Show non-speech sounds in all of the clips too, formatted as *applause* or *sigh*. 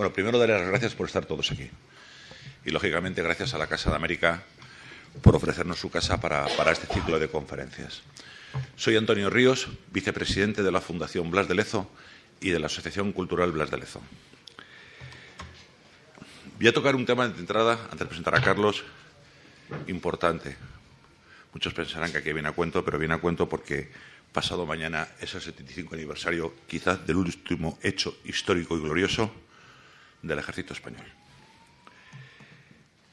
Bueno, primero daré las gracias por estar todos aquí. Y lógicamente gracias a la Casa de América por ofrecernos su casa para, este ciclo de conferencias. Soy Antonio Ríos, vicepresidente de la Fundación Blas de Lezo y de la Asociación Cultural Blas de Lezo. Voy a tocar un tema de entrada, antes de presentar a Carlos, importante. Muchos pensarán que aquí viene a cuento, pero viene a cuento porque pasado mañana es el 75 aniversario, quizás del último hecho histórico y glorioso del ejército español.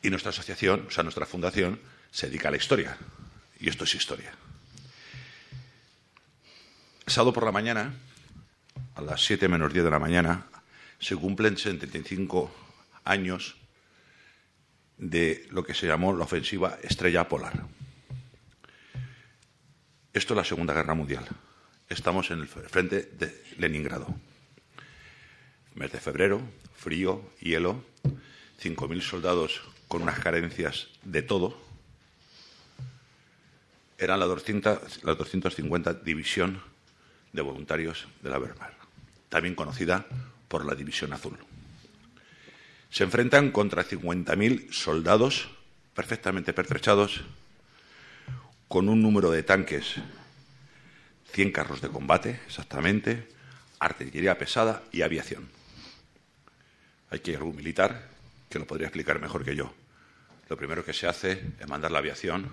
Y nuestra asociación, o sea, nuestra fundación, se dedica a la historia. Y esto es historia. Sábado por la mañana, a las siete menos 10 de la mañana, se cumplen 75 años de lo que se llamó la ofensiva Estrella Polar. Esto es la Segunda Guerra Mundial. Estamos en el frente de Leningrado. Mes de febrero, frío, hielo, 5.000 soldados con unas carencias de todo. Eran la, la 250 División de Voluntarios de la Wehrmacht, también conocida por la División Azul. Se enfrentan contra 50.000 soldados perfectamente pertrechados, con un número de tanques, 100 carros de combate exactamente, artillería pesada y aviación. Hay que ir algún militar que lo podría explicar mejor que yo. Lo primero que se hace es mandar la aviación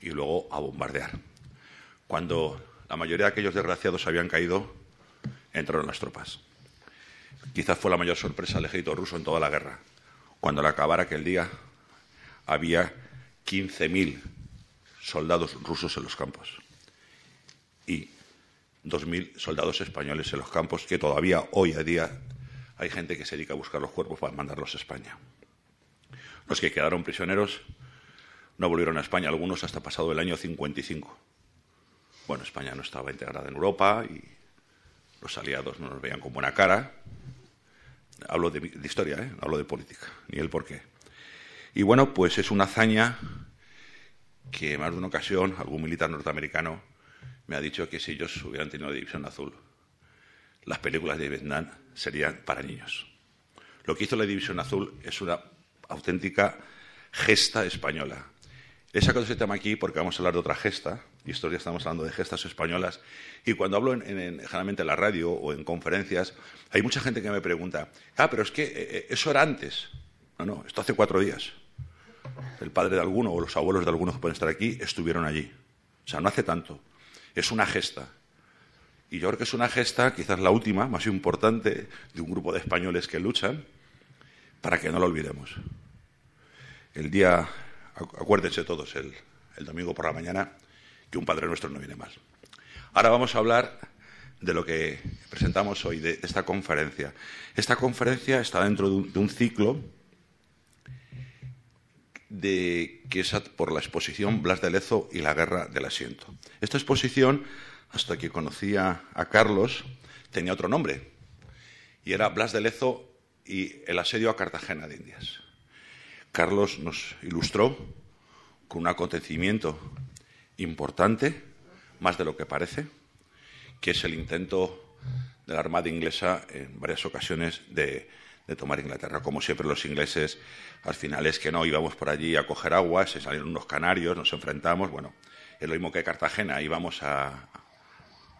y luego a bombardear. Cuando la mayoría de aquellos desgraciados habían caído, entraron las tropas. Quizás fue la mayor sorpresa al ejército ruso en toda la guerra. Cuando la acabar aquel día, había 15.000 soldados rusos en los campos y 2.000 soldados españoles en los campos que todavía hoy a día hay gente que se dedica a buscar los cuerpos para mandarlos a España. Los que quedaron prisioneros no volvieron a España, algunos hasta pasado el año 55. Bueno, España no estaba integrada en Europa y los aliados no nos veían con buena cara. Hablo de, historia, ¿eh? hablo de política, ni el por qué. Y bueno, pues es una hazaña que más de una ocasión algún militar norteamericano me ha dicho que si ellos hubieran tenido división azul, las películas de Vietnam serían para niños. Lo que hizo la División Azul es una auténtica gesta española. He sacado ese tema aquí porque vamos a hablar de otra gesta, y esto ya estamos hablando de gestas españolas, y cuando hablo en, generalmente en la radio o en conferencias, hay mucha gente que me pregunta, ah, pero es que eh, eh, eso era antes. No, no, esto hace cuatro días. El padre de alguno o los abuelos de algunos que pueden estar aquí estuvieron allí. O sea, no hace tanto. Es una gesta. Y yo creo que es una gesta, quizás la última, más importante, de un grupo de españoles que luchan, para que no lo olvidemos. El día, acuérdense todos, el, domingo por la mañana, que un Padre Nuestro no viene más. Ahora vamos a hablar de lo que presentamos hoy, de esta conferencia. Esta conferencia está dentro de un, ciclo de, que es por la exposición Blas de Lezo y la guerra del asiento. Esta exposición hasta que conocía a Carlos, tenía otro nombre. Y era Blas de Lezo y el asedio a Cartagena de Indias. Carlos nos ilustró con un acontecimiento importante, más de lo que parece, que es el intento de la Armada inglesa en varias ocasiones de, tomar Inglaterra. Como siempre los ingleses, al final es que no, íbamos por allí a coger agua, se salieron unos canarios, nos enfrentamos, bueno, es lo mismo que Cartagena, íbamos a,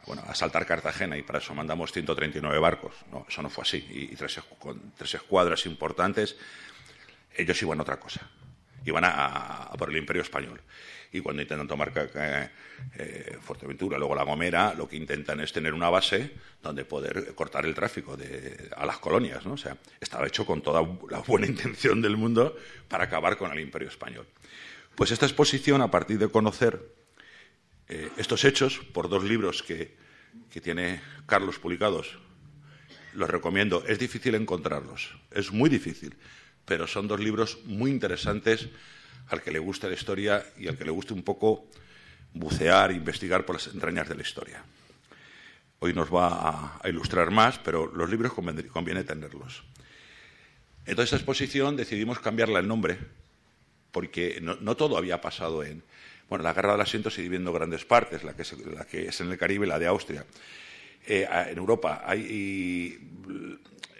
bueno, asaltar Cartagena y para eso mandamos 139 barcos. No, eso no fue así. Y, tres, con tres escuadras importantes, ellos iban a otra cosa. Iban a, por el Imperio Español. Y cuando intentan tomar eh, Fuerteventura, luego La Gomera, lo que intentan es tener una base donde poder cortar el tráfico de, a las colonias. ¿no? O sea, estaba hecho con toda la buena *laughs* intención del mundo para acabar con el Imperio Español. Pues esta exposición, a partir de conocer eh, estos hechos por dos libros que, tiene Carlos publicados. Los recomiendo. Es difícil encontrarlos, es muy difícil, pero son dos libros muy interesantes al que le gusta la historia y al que le guste un poco bucear, investigar por las entrañas de la historia. Hoy nos va a, ilustrar más, pero los libros conviene, tenerlos. Entonces, esta exposición decidimos cambiarla el nombre, porque no todo había pasado en, bueno, la guerra del asiento sigue viviendo grandes partes, la que, es, la que es en el Caribe y la de Austria. Eh, en Europa hay.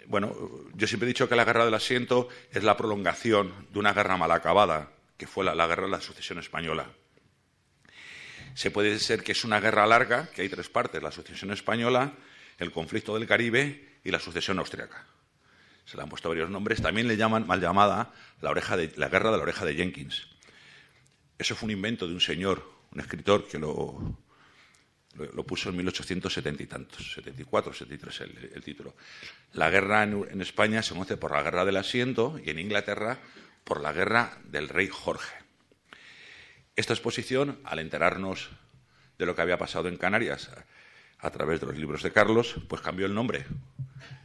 bueno, yo siempre he dicho que la guerra del asiento es la prolongación de una guerra mal acabada, que fue la, guerra de la sucesión española. Se puede decir que es una guerra larga, que hay tres partes: la sucesión española, el conflicto del Caribe y la sucesión austriaca. Se le han puesto varios nombres. También le llaman mal llamada la guerra de la oreja de Jenkins eso fue un invento de un señor, un escritor que lo, lo, puso en 1870 y tantos, 74, 73 el, el título. La guerra en, España se conoce por la guerra del asiento y en Inglaterra por la guerra del rey Jorge. Esta exposición, al enterarnos de lo que había pasado en Canarias a través de los libros de Carlos, pues cambió el nombre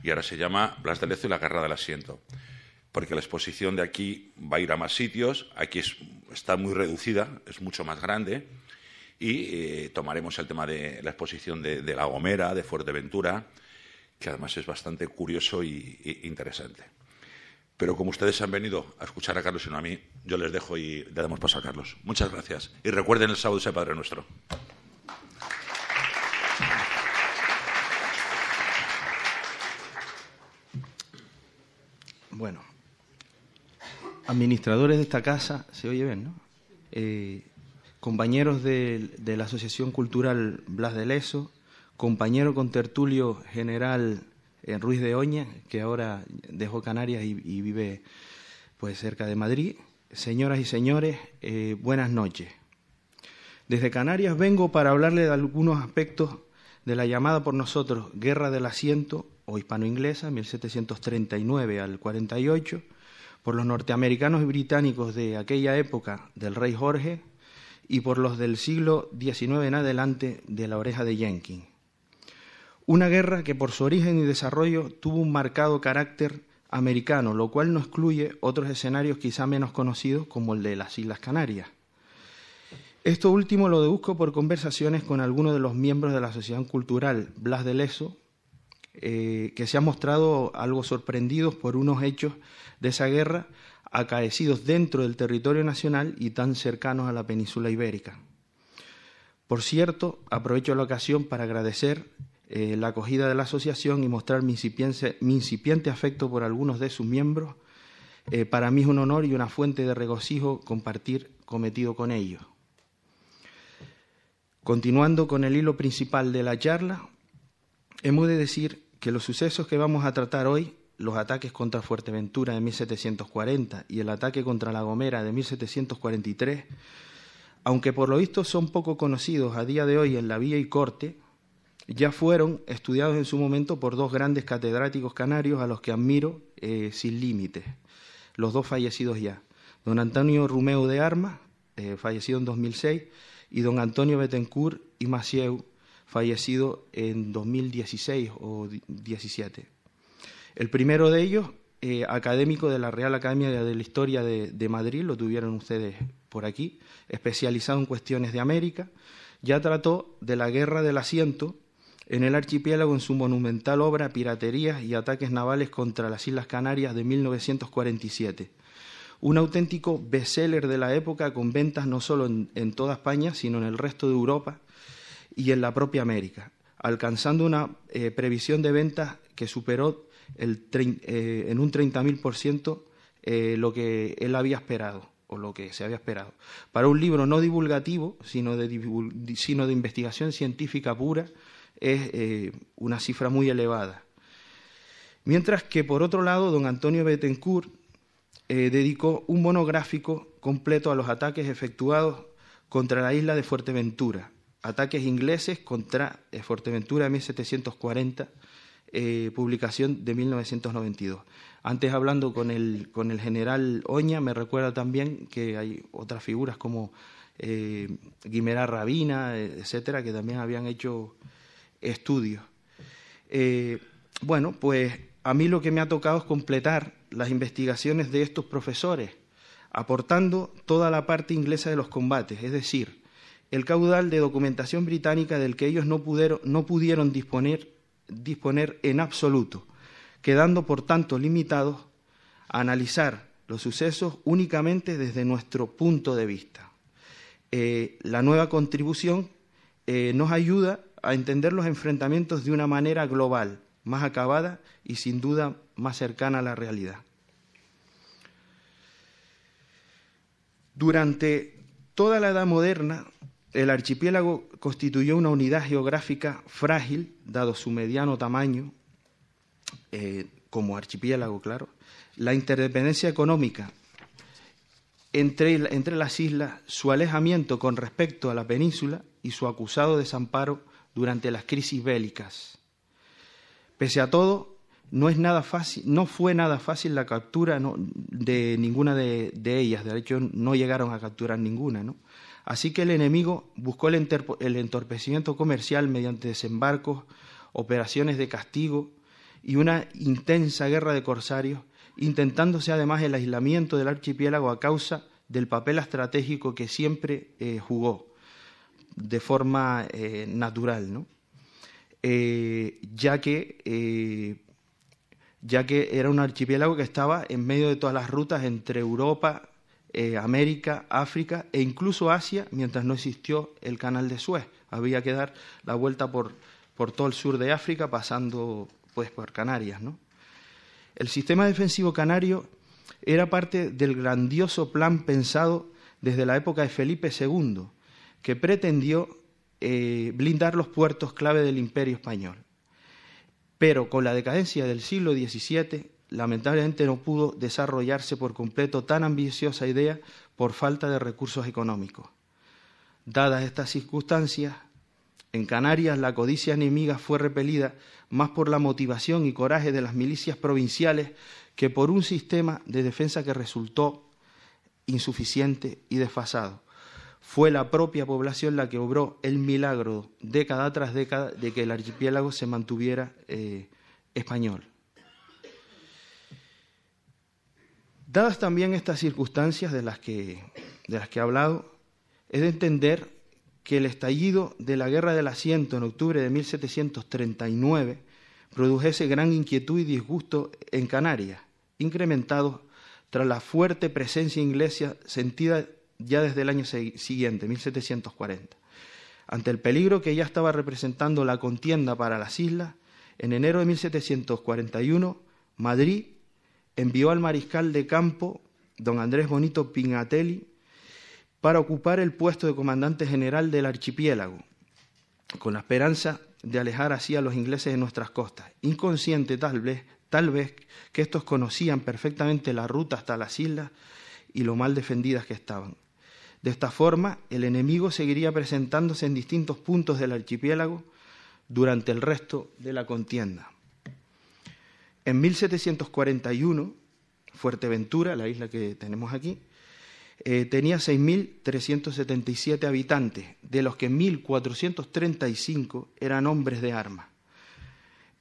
y ahora se llama Blas de Lezo y la guerra del asiento porque la exposición de aquí va a ir a más sitios, aquí está muy reducida, es mucho más grande, y eh, tomaremos el tema de la exposición de, La Gomera, de Fuerteventura, que además es bastante curioso e interesante. Pero como ustedes han venido a escuchar a Carlos y no a mí, yo les dejo y le damos paso a Carlos. Muchas gracias. Y recuerden el sábado sea Padre Nuestro. Bueno administradores de esta casa, se oye bien, ¿no? Eh, compañeros de, la Asociación Cultural Blas de Leso, compañero con tertulio general en eh, Ruiz de Oña, que ahora dejó Canarias y, vive pues cerca de Madrid. Señoras y señores, eh, buenas noches. Desde Canarias vengo para hablarle de algunos aspectos de la llamada por nosotros Guerra del Asiento o hispano-inglesa, 1739 al 48, por los norteamericanos y británicos de aquella época del rey Jorge y por los del siglo XIX en adelante de la oreja de Jenkins. Una guerra que por su origen y desarrollo tuvo un marcado carácter americano, lo cual no excluye otros escenarios quizá menos conocidos como el de las Islas Canarias. Esto último lo deduzco por conversaciones con algunos de los miembros de la sociedad Cultural Blas de Leso, eh, que se han mostrado algo sorprendidos por unos hechos de esa guerra acaecidos dentro del territorio nacional y tan cercanos a la península ibérica. Por cierto, aprovecho la ocasión para agradecer eh, la acogida de la asociación y mostrar mi incipiente, afecto por algunos de sus miembros. Eh, para mí es un honor y una fuente de regocijo compartir cometido con ellos. Continuando con el hilo principal de la charla, hemos de decir que los sucesos que vamos a tratar hoy los ataques contra Fuerteventura de 1740 y el ataque contra La Gomera de 1743, aunque por lo visto son poco conocidos a día de hoy en la vía y Corte, ya fueron estudiados en su momento por dos grandes catedráticos canarios a los que admiro eh, sin límites, los dos fallecidos ya, don Antonio Rumeu de Armas, eh, fallecido en 2006, y don Antonio Betencourt y Macieu, fallecido en 2016 o 2017. El primero de ellos, eh, académico de la Real Academia de la Historia de, Madrid, lo tuvieron ustedes por aquí, especializado en cuestiones de América, ya trató de la guerra del asiento en el archipiélago en su monumental obra Piraterías y ataques navales contra las Islas Canarias de 1947. Un auténtico bestseller de la época con ventas no solo en, toda España, sino en el resto de Europa y en la propia América, alcanzando una eh, previsión de ventas que superó eh, en un 30.000% ciento eh, lo que él había esperado o lo que se había esperado. Para un libro no divulgativo, sino de, sino de investigación científica pura, es eh, una cifra muy elevada. Mientras que, por otro lado, don Antonio betencourt dedicó un monográfico completo a los ataques efectuados contra la isla de Fuerteventura, ataques ingleses contra Fuerteventura en 1740 eh, publicación de 1992. Antes hablando con el, con el general Oña, me recuerda también que hay otras figuras como eh, Rabina, eh, etcétera, que también habían hecho estudios. Eh, bueno, pues a mí lo que me ha tocado es completar las investigaciones de estos profesores, aportando toda la parte inglesa de los combates, es decir, el caudal de documentación británica del que ellos no pudieron, no pudieron disponer disponer en absoluto, quedando por tanto limitados a analizar los sucesos únicamente desde nuestro punto de vista. Eh, la nueva contribución eh, nos ayuda a entender los enfrentamientos de una manera global, más acabada y sin duda más cercana a la realidad. Durante toda la Edad Moderna, el archipiélago constituyó una unidad geográfica frágil, dado su mediano tamaño, eh, como archipiélago, claro, la interdependencia económica entre, las islas, su alejamiento con respecto a la península y su acusado desamparo durante las crisis bélicas. Pese a todo, no, es nada fácil, no fue nada fácil la captura de ninguna de, de, ellas, de hecho no llegaron a capturar ninguna, ¿no? Así que el enemigo buscó el, entorpecimiento comercial mediante desembarcos, operaciones de castigo y una intensa guerra de corsarios, intentándose además el aislamiento del archipiélago a causa del papel estratégico que siempre eh, jugó de forma eh, natural, eh, ya, que, ya que era un archipiélago que estaba en medio de todas las rutas entre Europa, eh, América, África e incluso Asia, mientras no existió el canal de Suez. Había que dar la vuelta por, por todo el sur de África, pasando pues, por Canarias. ¿no? El sistema defensivo canario era parte del grandioso plan pensado desde la época de Felipe II, que pretendió eh, blindar los puertos clave del imperio español. Pero con la decadencia del siglo XVII lamentablemente no pudo desarrollarse por completo tan ambiciosa idea por falta de recursos económicos. Dadas estas circunstancias, en Canarias la codicia enemiga fue repelida más por la motivación y coraje de las milicias provinciales que por un sistema de defensa que resultó insuficiente y desfasado. Fue la propia población la que obró el milagro década tras década de que el archipiélago se mantuviera eh, español. Dadas también estas circunstancias de las que, de las que he hablado, es de entender que el estallido de la Guerra del Asiento en octubre de 1739 produjese gran inquietud y disgusto en Canarias, incrementado tras la fuerte presencia inglesa sentida ya desde el año siguiente, 1740. Ante el peligro que ya estaba representando la contienda para las islas, en enero de 1741, Madrid envió al mariscal de campo, don Andrés Bonito Pignatelli, para ocupar el puesto de comandante general del archipiélago, con la esperanza de alejar así a los ingleses de nuestras costas. Inconsciente tal vez, tal vez que estos conocían perfectamente la ruta hasta las islas y lo mal defendidas que estaban. De esta forma, el enemigo seguiría presentándose en distintos puntos del archipiélago durante el resto de la contienda. En 1741, Fuerteventura, la isla que tenemos aquí, eh, tenía 6.377 habitantes, de los que 1.435 eran hombres de armas.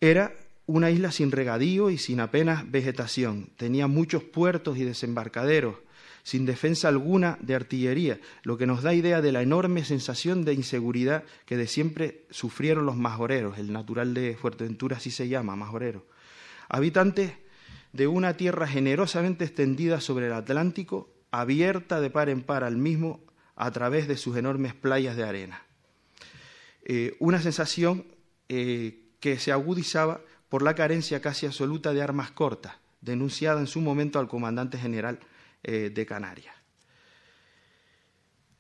Era una isla sin regadío y sin apenas vegetación. Tenía muchos puertos y desembarcaderos, sin defensa alguna de artillería, lo que nos da idea de la enorme sensación de inseguridad que de siempre sufrieron los majoreros. El natural de Fuerteventura así se llama, majorero habitantes de una tierra generosamente extendida sobre el Atlántico, abierta de par en par al mismo a través de sus enormes playas de arena. Eh, una sensación eh, que se agudizaba por la carencia casi absoluta de armas cortas, denunciada en su momento al comandante general eh, de Canarias.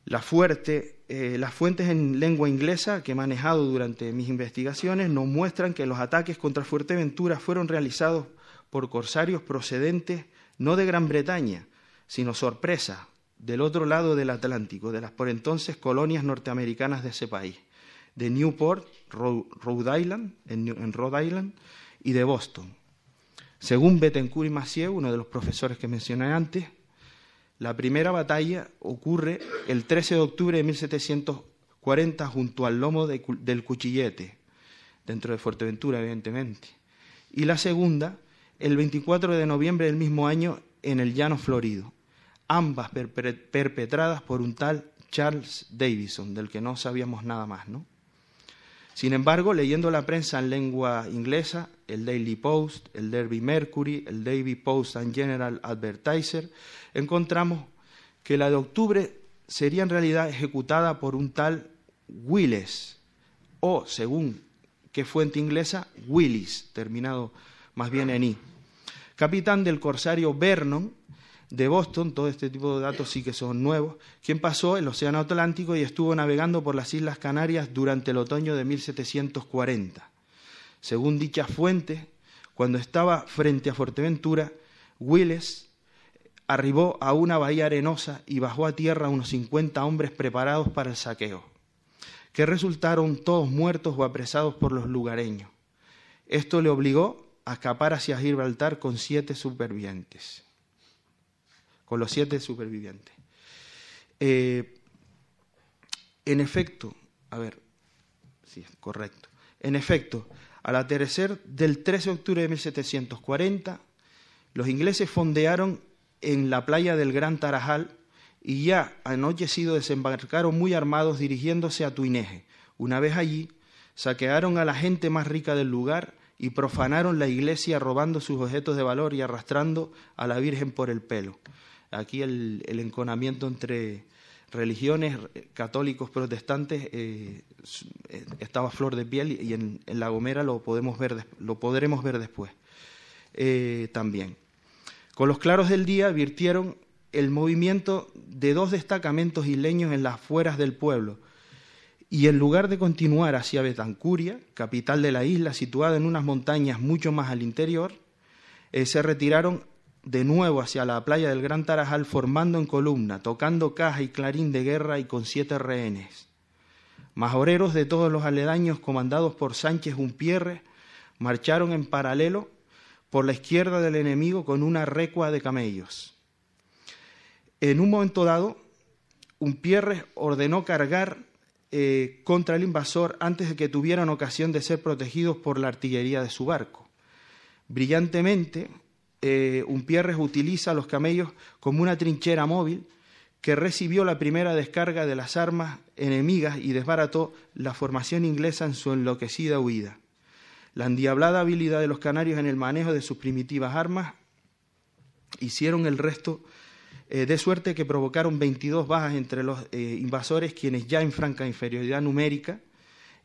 Eh, las fuentes en lengua inglesa que he manejado durante mis investigaciones nos muestran que los ataques contra Fuerteventura fueron realizados por corsarios procedentes no de Gran Bretaña, sino sorpresa, del otro lado del Atlántico, de las por entonces colonias norteamericanas de ese país, de Newport, Rhode Island, en Rhode Island, y de Boston. Según Bettencourt y Maciel, uno de los profesores que mencioné antes, la primera batalla ocurre el 13 de octubre de 1740 junto al lomo del Cuchillete, dentro de Fuerteventura, evidentemente. Y la segunda, el 24 de noviembre del mismo año, en el Llano Florido, ambas perpetradas por un tal Charles Davison, del que no sabíamos nada más, ¿no? Sin embargo, leyendo la prensa en lengua inglesa, el Daily Post, el Derby Mercury, el Daily Post and General Advertiser, encontramos que la de octubre sería en realidad ejecutada por un tal Willis, o según qué fuente inglesa, Willis, terminado más bien en I, capitán del corsario Vernon, de Boston, todo este tipo de datos sí que son nuevos, quien pasó el Océano Atlántico y estuvo navegando por las Islas Canarias durante el otoño de 1740. Según dicha fuente, cuando estaba frente a Fuerteventura, Willis arribó a una bahía arenosa y bajó a tierra unos 50 hombres preparados para el saqueo, que resultaron todos muertos o apresados por los lugareños. Esto le obligó a escapar hacia Gibraltar con siete supervivientes con los siete supervivientes. Eh, en efecto, a ver, es correcto. En efecto, al atardecer del 13 de octubre de 1740, los ingleses fondearon en la playa del Gran Tarajal y ya anochecido desembarcaron muy armados dirigiéndose a Tuineje. Una vez allí, saquearon a la gente más rica del lugar y profanaron la iglesia robando sus objetos de valor y arrastrando a la Virgen por el pelo aquí el, enconamiento entre religiones, católicos, protestantes, eh, eh, estaba estaba flor de piel y en, La Gomera lo, podemos ver, lo podremos ver después eh, también. Con los claros del día advirtieron el movimiento de dos destacamentos isleños en las afueras del pueblo. Y en lugar de continuar hacia Betancuria, capital de la isla situada en unas montañas mucho más al interior, se retiraron de nuevo hacia la playa del Gran Tarajal formando en columna, tocando caja y clarín de guerra y con siete rehenes. Majoreros de todos los aledaños comandados por Sánchez Unpierre marcharon en paralelo por la izquierda del enemigo con una recua de camellos. En un momento dado, Unpierre ordenó cargar eh, contra el invasor antes de que tuvieran ocasión de ser protegidos por la artillería de su barco. Brillantemente, eh, Un pierres utiliza los camellos como una trinchera móvil que recibió la primera descarga de las armas enemigas y desbarató la formación inglesa en su enloquecida huida. La endiablada habilidad de los canarios en el manejo de sus primitivas armas hicieron el resto eh, de suerte que provocaron 22 bajas entre los eh, invasores, quienes ya en franca inferioridad numérica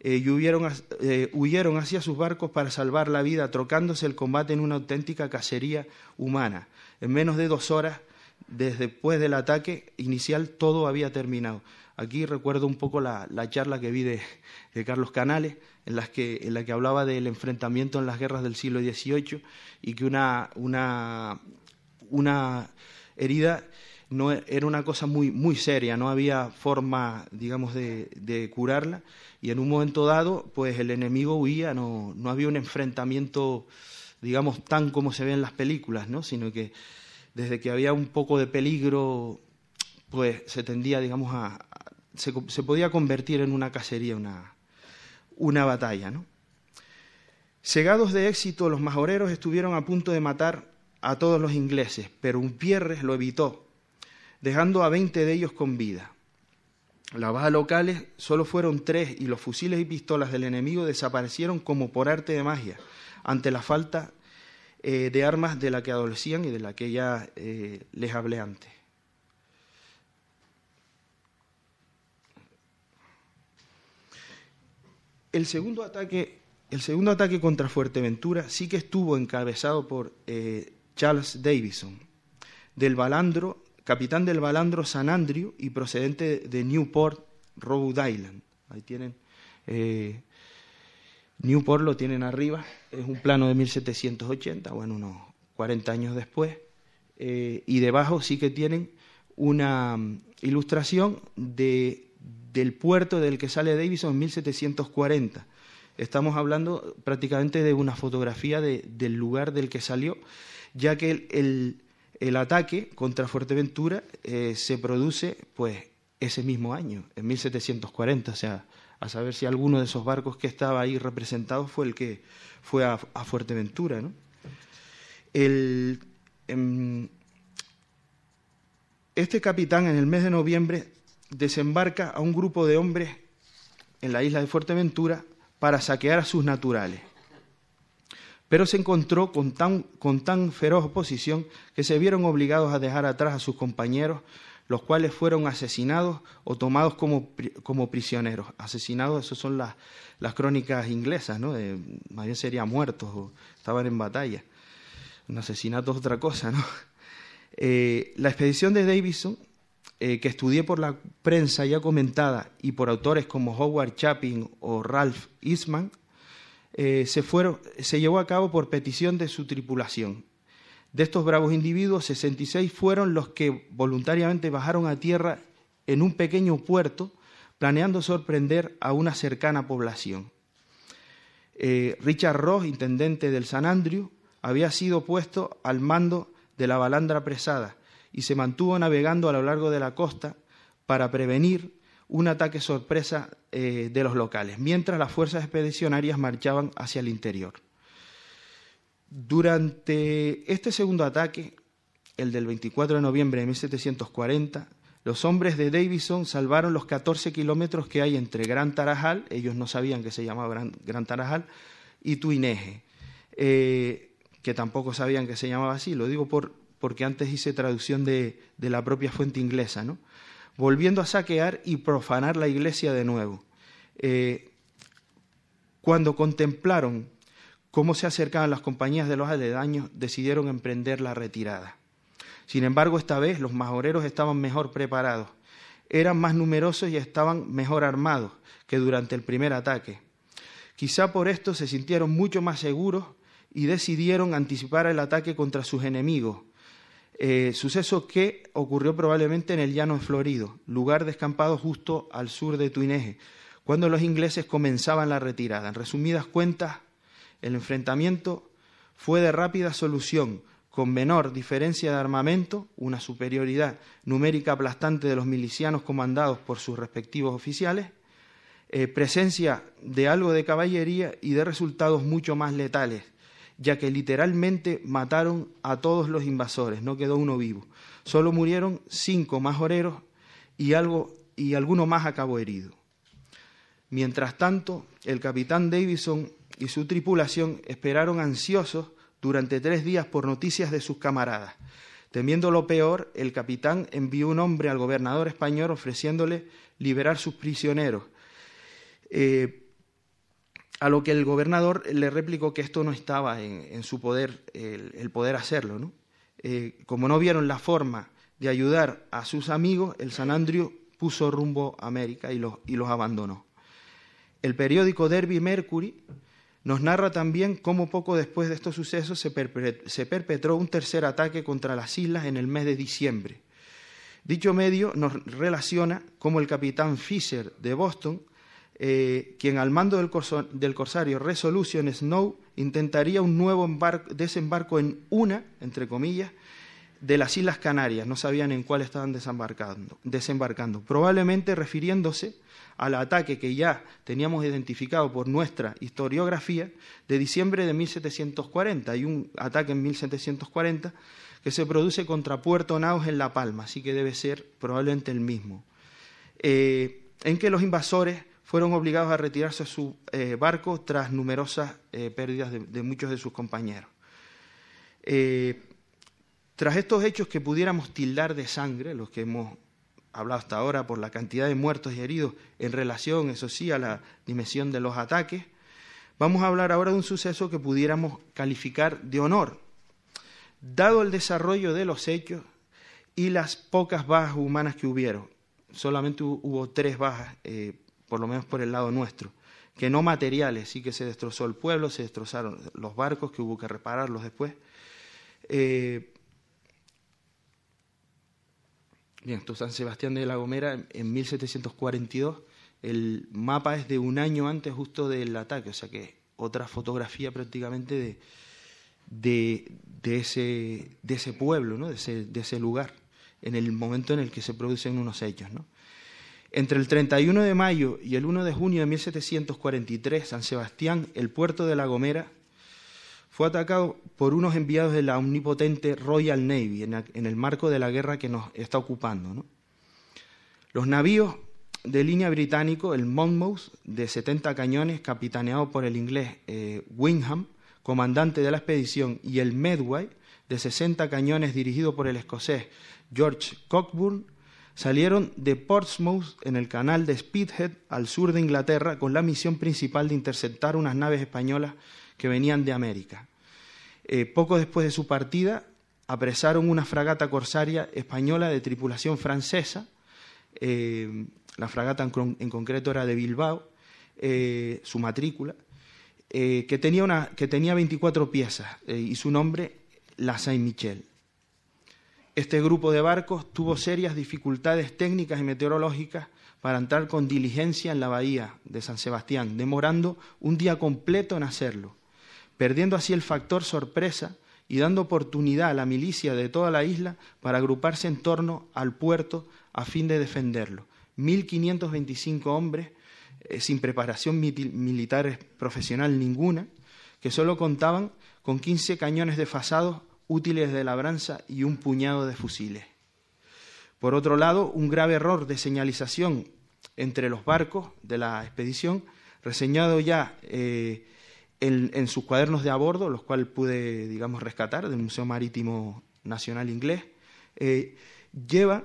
eh, y eh, huyeron hacia sus barcos para salvar la vida, trocándose el combate en una auténtica cacería humana. En menos de dos horas, desde después del ataque inicial, todo había terminado. Aquí recuerdo un poco la, charla que vi de, de Carlos Canales, en, las que, la que hablaba del enfrentamiento en las guerras del siglo XVIII y que una, herida no e, era una cosa muy, muy seria, no había forma, digamos, de curarla y en un momento dado, pues el enemigo huía, no, había un enfrentamiento, digamos, tan como se ve en las películas, ¿no? sino que desde que había un poco de peligro, pues se tendía, digamos, a, se, podía convertir en una cacería, una, batalla. ¿no? Cegados de éxito, los majoreros estuvieron a punto de matar a todos los ingleses, pero un Pierres lo evitó, dejando a 20 de ellos con vida. Las bajas locales solo fueron tres y los fusiles y pistolas del enemigo desaparecieron como por arte de magia ante la falta eh, de armas de la que adolecían y de la que ya eh, les hablé antes. El segundo ataque, el segundo ataque contra Fuerteventura sí que estuvo encabezado por eh, Charles Davison, del Balandro capitán del balandro San Andrew y procedente de Newport, Rhode Island. Ahí tienen. Eh, Newport lo tienen arriba, es un plano de 1780, bueno, unos 40 años después. Eh, y debajo sí que tienen una mm, ilustración de, del puerto del que sale Davison en 1740. Estamos hablando prácticamente de una fotografía del lugar del que salió, ya que el el ataque contra Fuerteventura eh, se produce pues ese mismo año, en 1740, o sea, a saber si alguno de esos barcos que estaba ahí representado fue el que fue a, Fuerteventura, em, este capitán en el mes de noviembre desembarca a un grupo de hombres en la isla de Fuerteventura para saquear a sus naturales pero se encontró con tan, con tan feroz oposición que se vieron obligados a dejar atrás a sus compañeros, los cuales fueron asesinados o tomados como, prisioneros. Asesinados, esas son las, las crónicas inglesas, ¿no? más bien serían muertos o estaban en batalla. Un asesinato es otra cosa, ¿no? *laughs* Eh, la expedición de Davison, eh, que estudié por la prensa ya comentada y por autores como Howard Chapin o Ralph Eastman, eh, se, llevó a cabo por petición de su tripulación. De estos bravos individuos, 66 fueron los que voluntariamente bajaron a tierra en un pequeño puerto, planeando sorprender a una cercana población. Eh, Richard Ross, intendente del San Andrew, había sido puesto al mando de la balandra presada y se mantuvo navegando a lo largo de la costa para prevenir un ataque sorpresa eh, de los locales, mientras las fuerzas expedicionarias marchaban hacia el interior. Durante este segundo ataque, el del 24 de noviembre de 1740, los hombres de Davison salvaron los 14 kilómetros que hay entre Gran Tarajal, ellos no sabían que se llamaba Gran, Tarajal, y Tuineje, eh, que tampoco sabían que se llamaba así, lo digo por, porque antes hice traducción de, de la propia fuente inglesa, ¿no? volviendo a saquear y profanar la iglesia de nuevo. Eh, cuando contemplaron cómo se acercaban las compañías de los aledaños, decidieron emprender la retirada. Sin embargo, esta vez los majoreros estaban mejor preparados, eran más numerosos y estaban mejor armados que durante el primer ataque. Quizá por esto se sintieron mucho más seguros y decidieron anticipar el ataque contra sus enemigos, eh, suceso que ocurrió probablemente en el llano florido, lugar descampado justo al sur de Tuineje, cuando los ingleses comenzaban la retirada. En resumidas cuentas, el enfrentamiento fue de rápida solución, con menor diferencia de armamento, una superioridad numérica aplastante de los milicianos comandados por sus respectivos oficiales, eh, presencia de algo de caballería y de resultados mucho más letales ya que literalmente mataron a todos los invasores, no quedó uno vivo. Solo murieron cinco más y, algo, y alguno más acabó herido. Mientras tanto, el capitán Davison y su tripulación esperaron ansiosos durante tres días por noticias de sus camaradas. Temiendo lo peor, el capitán envió un hombre al gobernador español ofreciéndole liberar sus prisioneros. Eh, a lo que el gobernador le replicó que esto no estaba en, su poder, el, poder hacerlo. Eh, como no vieron la forma de ayudar a sus amigos, el San Andrew puso rumbo a América y los, abandonó. El periódico Derby Mercury nos narra también cómo poco después de estos sucesos se, se perpetró un tercer ataque contra las islas en el mes de diciembre. Dicho medio nos relaciona cómo el capitán Fisher de Boston eh, quien al mando del, corsario Resolution Snow intentaría un nuevo desembarco en una, entre comillas, de las Islas Canarias. No sabían en cuál estaban desembarcando, desembarcando. Probablemente refiriéndose al ataque que ya teníamos identificado por nuestra historiografía de diciembre de 1740. Hay un ataque en 1740 que se produce contra Puerto Naos en La Palma, así que debe ser probablemente el mismo. Eh, en que los invasores fueron obligados a retirarse a su eh, barco tras numerosas eh, pérdidas de, muchos de sus compañeros. Eh, tras estos hechos que pudiéramos tildar de sangre, los que hemos hablado hasta ahora por la cantidad de muertos y heridos en relación, eso sí, a la dimensión de los ataques, vamos a hablar ahora de un suceso que pudiéramos calificar de honor. Dado el desarrollo de los hechos y las pocas bajas humanas que hubieron, solamente hubo tres bajas por lo menos por el lado nuestro, que no materiales, sí que se destrozó el pueblo, se destrozaron los barcos que hubo que repararlos después. Eh, bien, esto San Sebastián de la Gomera en 1742, el mapa es de un año antes justo del ataque, o sea que otra fotografía prácticamente de, de, de, ese, de ese pueblo, ¿no? de, ese, de ese lugar, en el momento en el que se producen unos hechos. ¿no? Entre el 31 de mayo y el 1 de junio de 1743, San Sebastián, el puerto de La Gomera, fue atacado por unos enviados de la omnipotente Royal Navy en el marco de la guerra que nos está ocupando. Los navíos de línea británico, el Monmouth, de 70 cañones, capitaneado por el inglés eh, comandante de la expedición, y el Medway, de 60 cañones, dirigido por el escocés George Cockburn, salieron de Portsmouth en el canal de Spithead al sur de Inglaterra con la misión principal de interceptar unas naves españolas que venían de América. Eh, poco después de su partida, apresaron una fragata corsaria española de tripulación francesa, eh, la fragata en, concreto era de Bilbao, eh, su matrícula, que, tenía que tenía 24 piezas y su nombre, la Saint-Michel. Este grupo de barcos tuvo serias dificultades técnicas y meteorológicas para entrar con diligencia en la bahía de San Sebastián, demorando un día completo en hacerlo, perdiendo así el factor sorpresa y dando oportunidad a la milicia de toda la isla para agruparse en torno al puerto a fin de defenderlo. 1.525 hombres eh, sin preparación militar profesional ninguna, que solo contaban con 15 cañones desfasados útiles de labranza y un puñado de fusiles. Por otro lado, un grave error de señalización entre los barcos de la expedición, reseñado ya eh, en, sus cuadernos de a bordo, los cuales pude, digamos, rescatar del Museo Marítimo Nacional Inglés, eh, lleva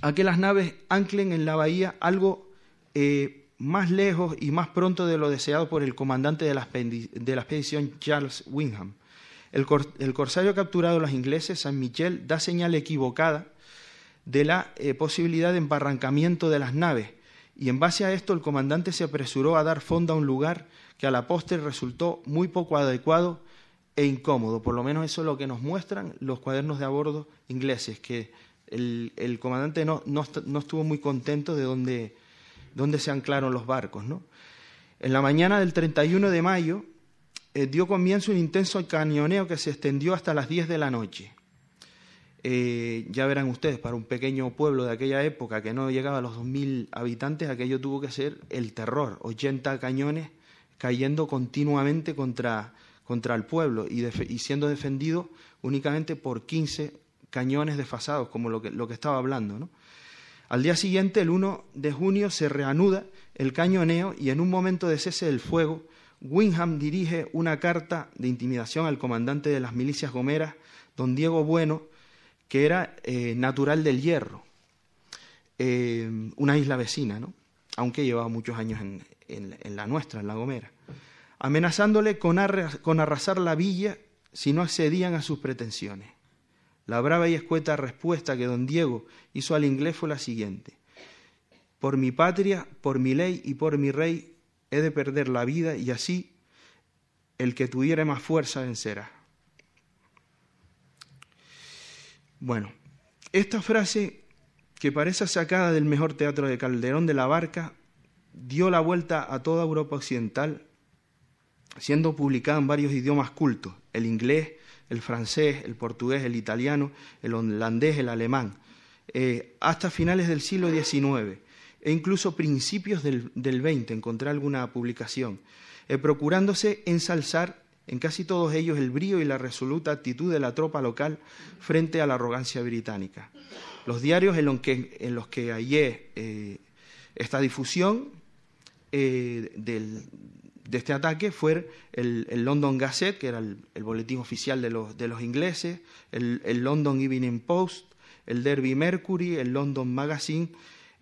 a que las naves anclen en la bahía algo eh, más lejos y más pronto de lo deseado por el comandante de la, expedición Charles Wingham. El, corsario capturado los ingleses, San Michel, da señal equivocada de la eh, posibilidad de embarrancamiento de las naves, y en base a esto el comandante se apresuró a dar fondo a un lugar que a la postre resultó muy poco adecuado e incómodo. Por lo menos eso es lo que nos muestran los cuadernos de a bordo ingleses, que el, comandante no, no, estuvo muy contento de donde se anclaron los barcos. ¿no? En la mañana del 31 de mayo, eh, dio comienzo un intenso cañoneo que se extendió hasta las 10 de la noche. Eh, ya verán ustedes, para un pequeño pueblo de aquella época que no llegaba a los 2.000 habitantes, aquello tuvo que ser el terror, 80 cañones cayendo continuamente contra, contra el pueblo y, siendo defendido únicamente por 15 cañones desfasados, como lo que, estaba hablando. Al día siguiente, el 1 de junio, se reanuda el cañoneo y en un momento de cese del fuego Winham dirige una carta de intimidación al comandante de las milicias gomeras, don Diego Bueno, que era eh, natural del Hierro, eh, una isla vecina, ¿no? aunque llevaba muchos años en, la nuestra, en La Gomera, amenazándole con, con arrasar la villa si no accedían a sus pretensiones. La brava y escueta respuesta que don Diego hizo al inglés fue la siguiente. Por mi patria, por mi ley y por mi rey, he de perder la vida y así el que tuviere más fuerza vencerá. Bueno, esta frase que parece sacada del mejor teatro de Calderón de la Barca dio la vuelta a toda Europa Occidental, siendo publicada en varios idiomas cultos, el inglés, el francés, el portugués, el italiano, el holandés, el alemán, eh, hasta finales del siglo XIX e incluso principios del, 20, encontré alguna publicación, eh, procurándose ensalzar en casi todos ellos el brío y la resoluta actitud de la tropa local frente a la arrogancia británica. Los diarios en los que, hallé eh, esta difusión eh, de este ataque fueron el, London Gazette, que era el, boletín oficial de los, de los ingleses, el, London Evening Post, el Derby Mercury, el London Magazine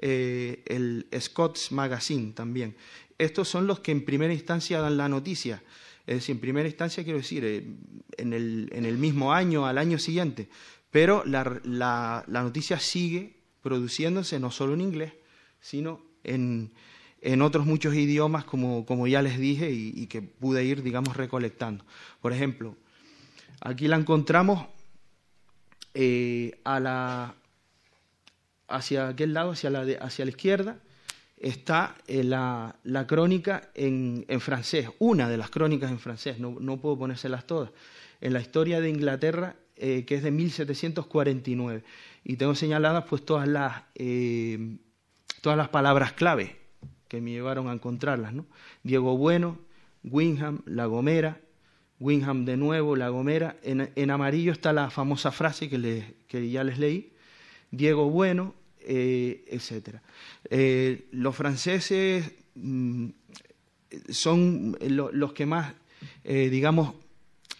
eh, el Scots Magazine también. Estos son los que en primera instancia dan la noticia. Es decir, en primera instancia quiero decir, eh, en, el, mismo año, al año siguiente. Pero la, noticia sigue produciéndose no solo en inglés, sino en, otros muchos idiomas, como, como ya les dije, y, que pude ir, digamos, recolectando. Por ejemplo, aquí la encontramos eh, a, la, hacia aquel lado, hacia la, hacia la izquierda, está eh, la, crónica en, francés, una de las crónicas en francés, no, puedo ponérselas todas, en la historia de Inglaterra, eh, que es de 1749. Y tengo señaladas pues todas las, eh, todas las palabras clave que me llevaron a encontrarlas. Diego Bueno, Winham, La Gomera, Winham de nuevo, La Gomera. En, amarillo está la famosa frase que, que ya les leí. Diego Bueno, eh, etcétera eh, los franceses mm, son eh, los que más, digamos,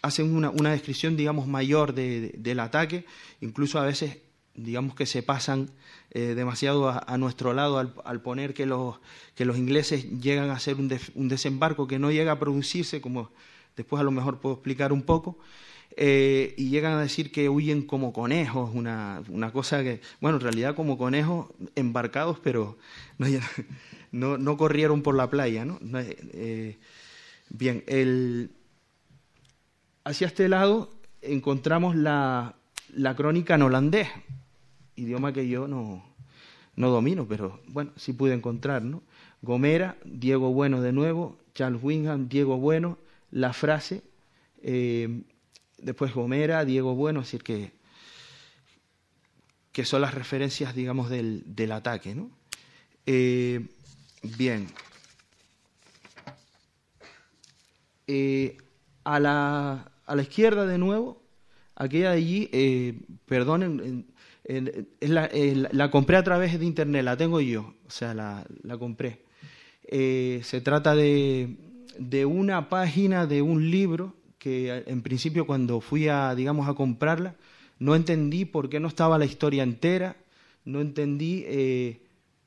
hacen una, descripción, digamos, mayor de, del ataque, incluso a veces, digamos, que se pasan demasiado a, nuestro lado al, poner que los, que los ingleses llegan a hacer un, un desembarco que no llega a producirse, como después a lo mejor puedo explicar un poco. Eh, y llegan a decir que huyen como conejos, una, cosa que, bueno, en realidad como conejos embarcados, pero no, no, no corrieron por la playa, ¿no? Eh, bien, el, hacia este lado encontramos la, la crónica en holandés, idioma que yo no, no domino, pero bueno, sí pude encontrar, ¿no? Gomera, Diego Bueno de nuevo, Charles Wingham, Diego Bueno, la frase, eh, después Gomera, Diego Bueno, es que, que son las referencias, digamos, del, ataque. ¿no? Eh, bien. Eh, a, la, izquierda de nuevo, aquella allí, eh, perdonen, la, compré a través de internet, la tengo yo, o sea, la, compré. se trata de, de una página de un libro que en principio cuando fui a, digamos, a comprarla, no entendí por qué no estaba la historia entera, no entendí, eh,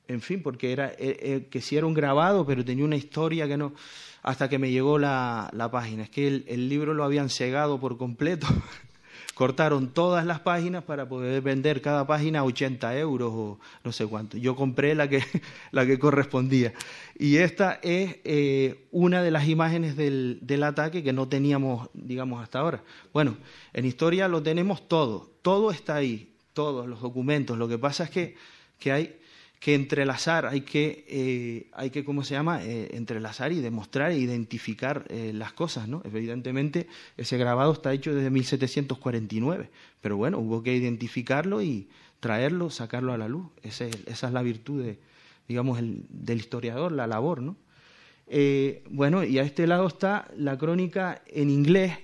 en fin, porque era eh, eh, que si era un grabado, pero tenía una historia que no, hasta que me llegó la, la página. Es que el, el libro lo habían cegado por completo. *laughs* cortaron todas las páginas para poder vender cada página a 80 euros o no sé cuánto. Yo compré la que, *laughs* la que correspondía. Y esta es eh, una de las imágenes del, ataque que no teníamos, digamos, hasta ahora. Bueno, en historia lo tenemos todo, todo está ahí, todos los documentos. Lo que pasa es que hay que entrelazar, hay que, eh, hay que ¿cómo se llama?, eh, entrelazar y demostrar e identificar eh, las cosas, ¿no? Evidentemente, ese grabado está hecho desde 1749, pero bueno, hubo que identificarlo y traerlo, sacarlo a la luz. esa es la virtud, de, digamos, del historiador, la labor, ¿no? bueno, y a este lado está la crónica en inglés,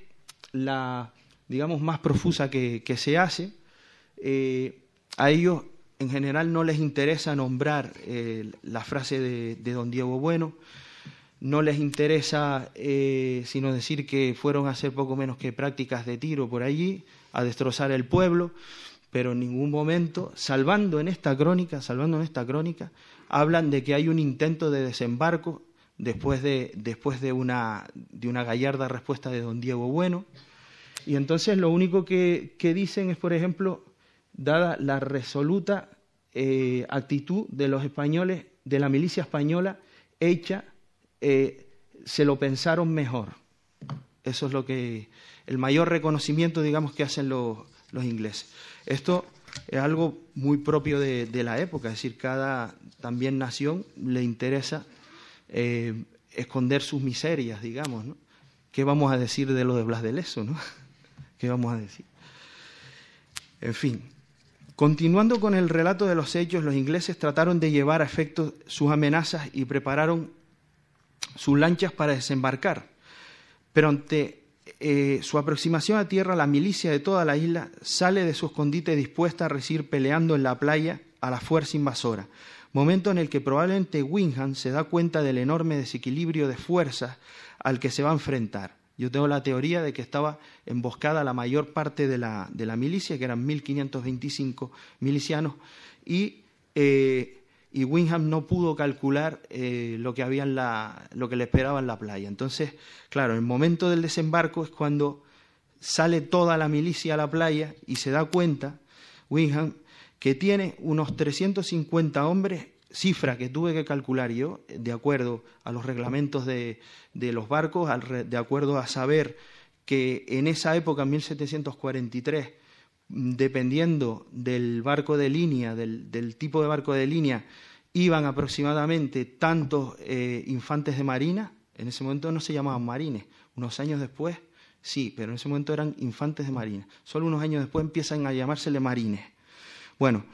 la, digamos, más profusa que, que se hace. a ellos en general no les interesa nombrar eh, la frase de, don Diego Bueno, no les interesa eh, sino decir que fueron a hacer poco menos que prácticas de tiro por allí, a destrozar el pueblo, pero en ningún momento, salvando en esta crónica, salvando en esta crónica, hablan de que hay un intento de desembarco después de, después de una, de una gallarda respuesta de don Diego Bueno. Y entonces lo único que, que dicen es, por ejemplo, dada la resoluta eh, actitud de los españoles, de la milicia española, hecha, eh, se lo pensaron mejor. Eso es lo que el mayor reconocimiento, digamos, que hacen los, los ingleses. Esto es algo muy propio de, la época, es decir, cada también nación le interesa eh, esconder sus miserias, digamos, ¿no? ¿Qué vamos a decir de lo de Blas de Leso, no? *laughs* ¿Qué vamos a decir? En fin. Continuando con el relato de los hechos, los ingleses trataron de llevar a efecto sus amenazas y prepararon sus lanchas para desembarcar. Pero ante eh, su aproximación a tierra, la milicia de toda la isla sale de su escondite dispuesta a recibir peleando en la playa a la fuerza invasora, momento en el que probablemente Wingham se da cuenta del enorme desequilibrio de fuerzas al que se va a enfrentar. Yo tengo la teoría de que estaba emboscada la mayor parte de la, de la milicia, que eran 1.525 milicianos, y, eh, y Winham no pudo calcular eh, lo, que había la, lo que le esperaba en la playa. Entonces, claro, el momento del desembarco es cuando sale toda la milicia a la playa y se da cuenta, Winham, que tiene unos 350 hombres cifra que tuve que calcular yo, eh, de acuerdo a los reglamentos de, los barcos, de acuerdo a saber que en esa época, en 1743, mm, dependiendo del barco de línea, del, tipo de barco de línea, iban aproximadamente tantos eh, infantes de marina, en ese momento no se llamaban marines, unos años después sí, pero en ese momento eran infantes de marina, solo unos años después empiezan a llamársele marines. Bueno,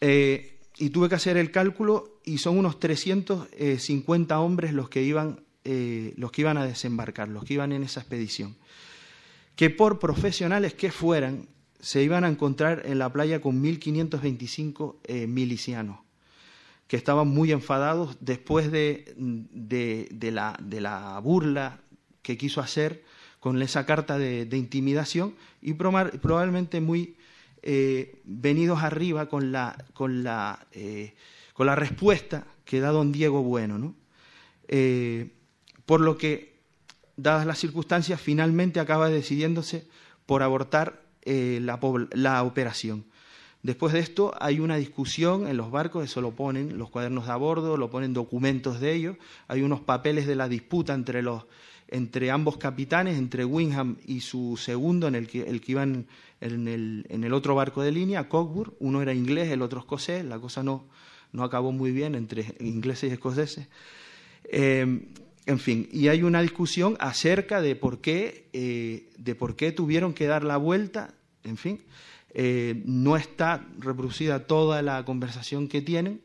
eh, y tuve que hacer el cálculo y son unos 350 hombres los que iban, eh, los que iban a desembarcar, los que iban en esa expedición, que por profesionales que fueran, se iban a encontrar en la playa con 1.525 eh, milicianos que estaban muy enfadados después la, de, la, burla que quiso hacer con esa carta de, intimidación y probablemente muy eh, venidos arriba con la, con, la, eh, con la respuesta que da don Diego Bueno. ¿no? Eh, por lo que, dadas las circunstancias, finalmente acaba decidiéndose por abortar la, la operación. Después de esto hay una discusión en los barcos, eso lo ponen los cuadernos de a bordo, lo ponen documentos de ellos, hay unos papeles de la disputa entre, los, entre ambos capitanes, entre Winham y su segundo, en el que, el que iban en el, otro barco de línea, Cockburn, uno era inglés, el otro escocés, la cosa no, acabó muy bien entre ingleses y escoceses. Em, en fin, y hay una discusión acerca de por qué, eh, de por qué tuvieron que dar la vuelta, en fin, eh, no está reproducida toda la conversación que tienen,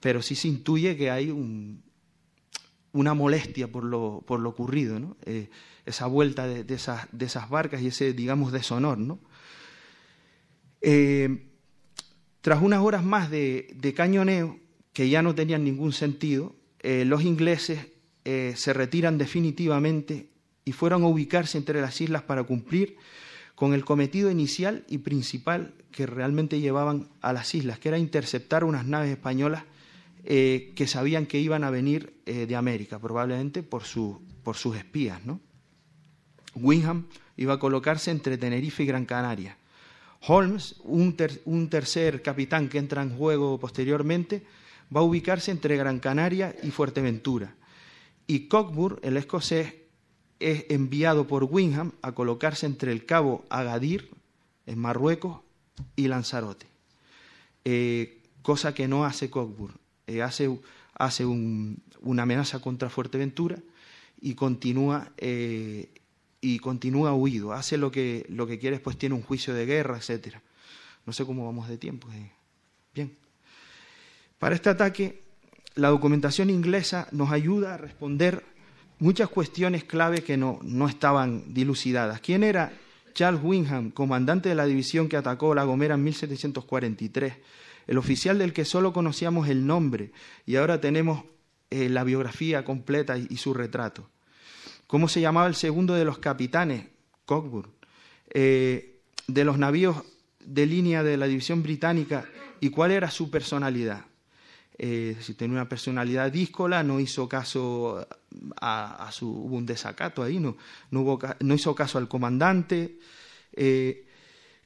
pero sí se intuye que hay un, una molestia por lo, por lo ocurrido, eh, esa vuelta de, esas, de, esas, barcas y ese, digamos, deshonor, ¿no? Eh, tras unas horas más de, cañoneo, que ya no tenían ningún sentido, eh, los ingleses eh, se retiran definitivamente y fueron a ubicarse entre las islas para cumplir con el cometido inicial y principal que realmente llevaban a las islas, que era interceptar unas naves españolas que sabían que iban a venir de América, probablemente por, sus espías. ¿no? iba a colocarse entre Tenerife y Gran Canaria, Holmes, un, tercer capitán que entra en juego posteriormente, va a ubicarse entre Gran Canaria y Fuerteventura. Y Cockburn, el escocés, es enviado por Winham a colocarse entre el cabo Agadir, en Marruecos, y Lanzarote. Eh, cosa que no hace Cockburn. Eh, hace, hace una amenaza contra Fuerteventura y continúa eh, y continúa huido, hace lo que, lo que quiere, después tiene un juicio de guerra, etc. No sé cómo vamos de tiempo. Eh. Bien. Para este ataque, la documentación inglesa nos ayuda a responder muchas cuestiones clave que no, no estaban dilucidadas. ¿Quién era Charles Winham, comandante de la división que atacó La Gomera en 1743? El oficial del que solo conocíamos el nombre y ahora tenemos eh, la biografía completa y su retrato. ¿Cómo se llamaba el segundo de los capitanes? Cockburn. Eh, de los navíos de línea de la división británica y cuál era su personalidad. Eh, si tenía una personalidad díscola, no hizo caso a, su. hubo un desacato ahí, no, hizo caso al comandante. Eh,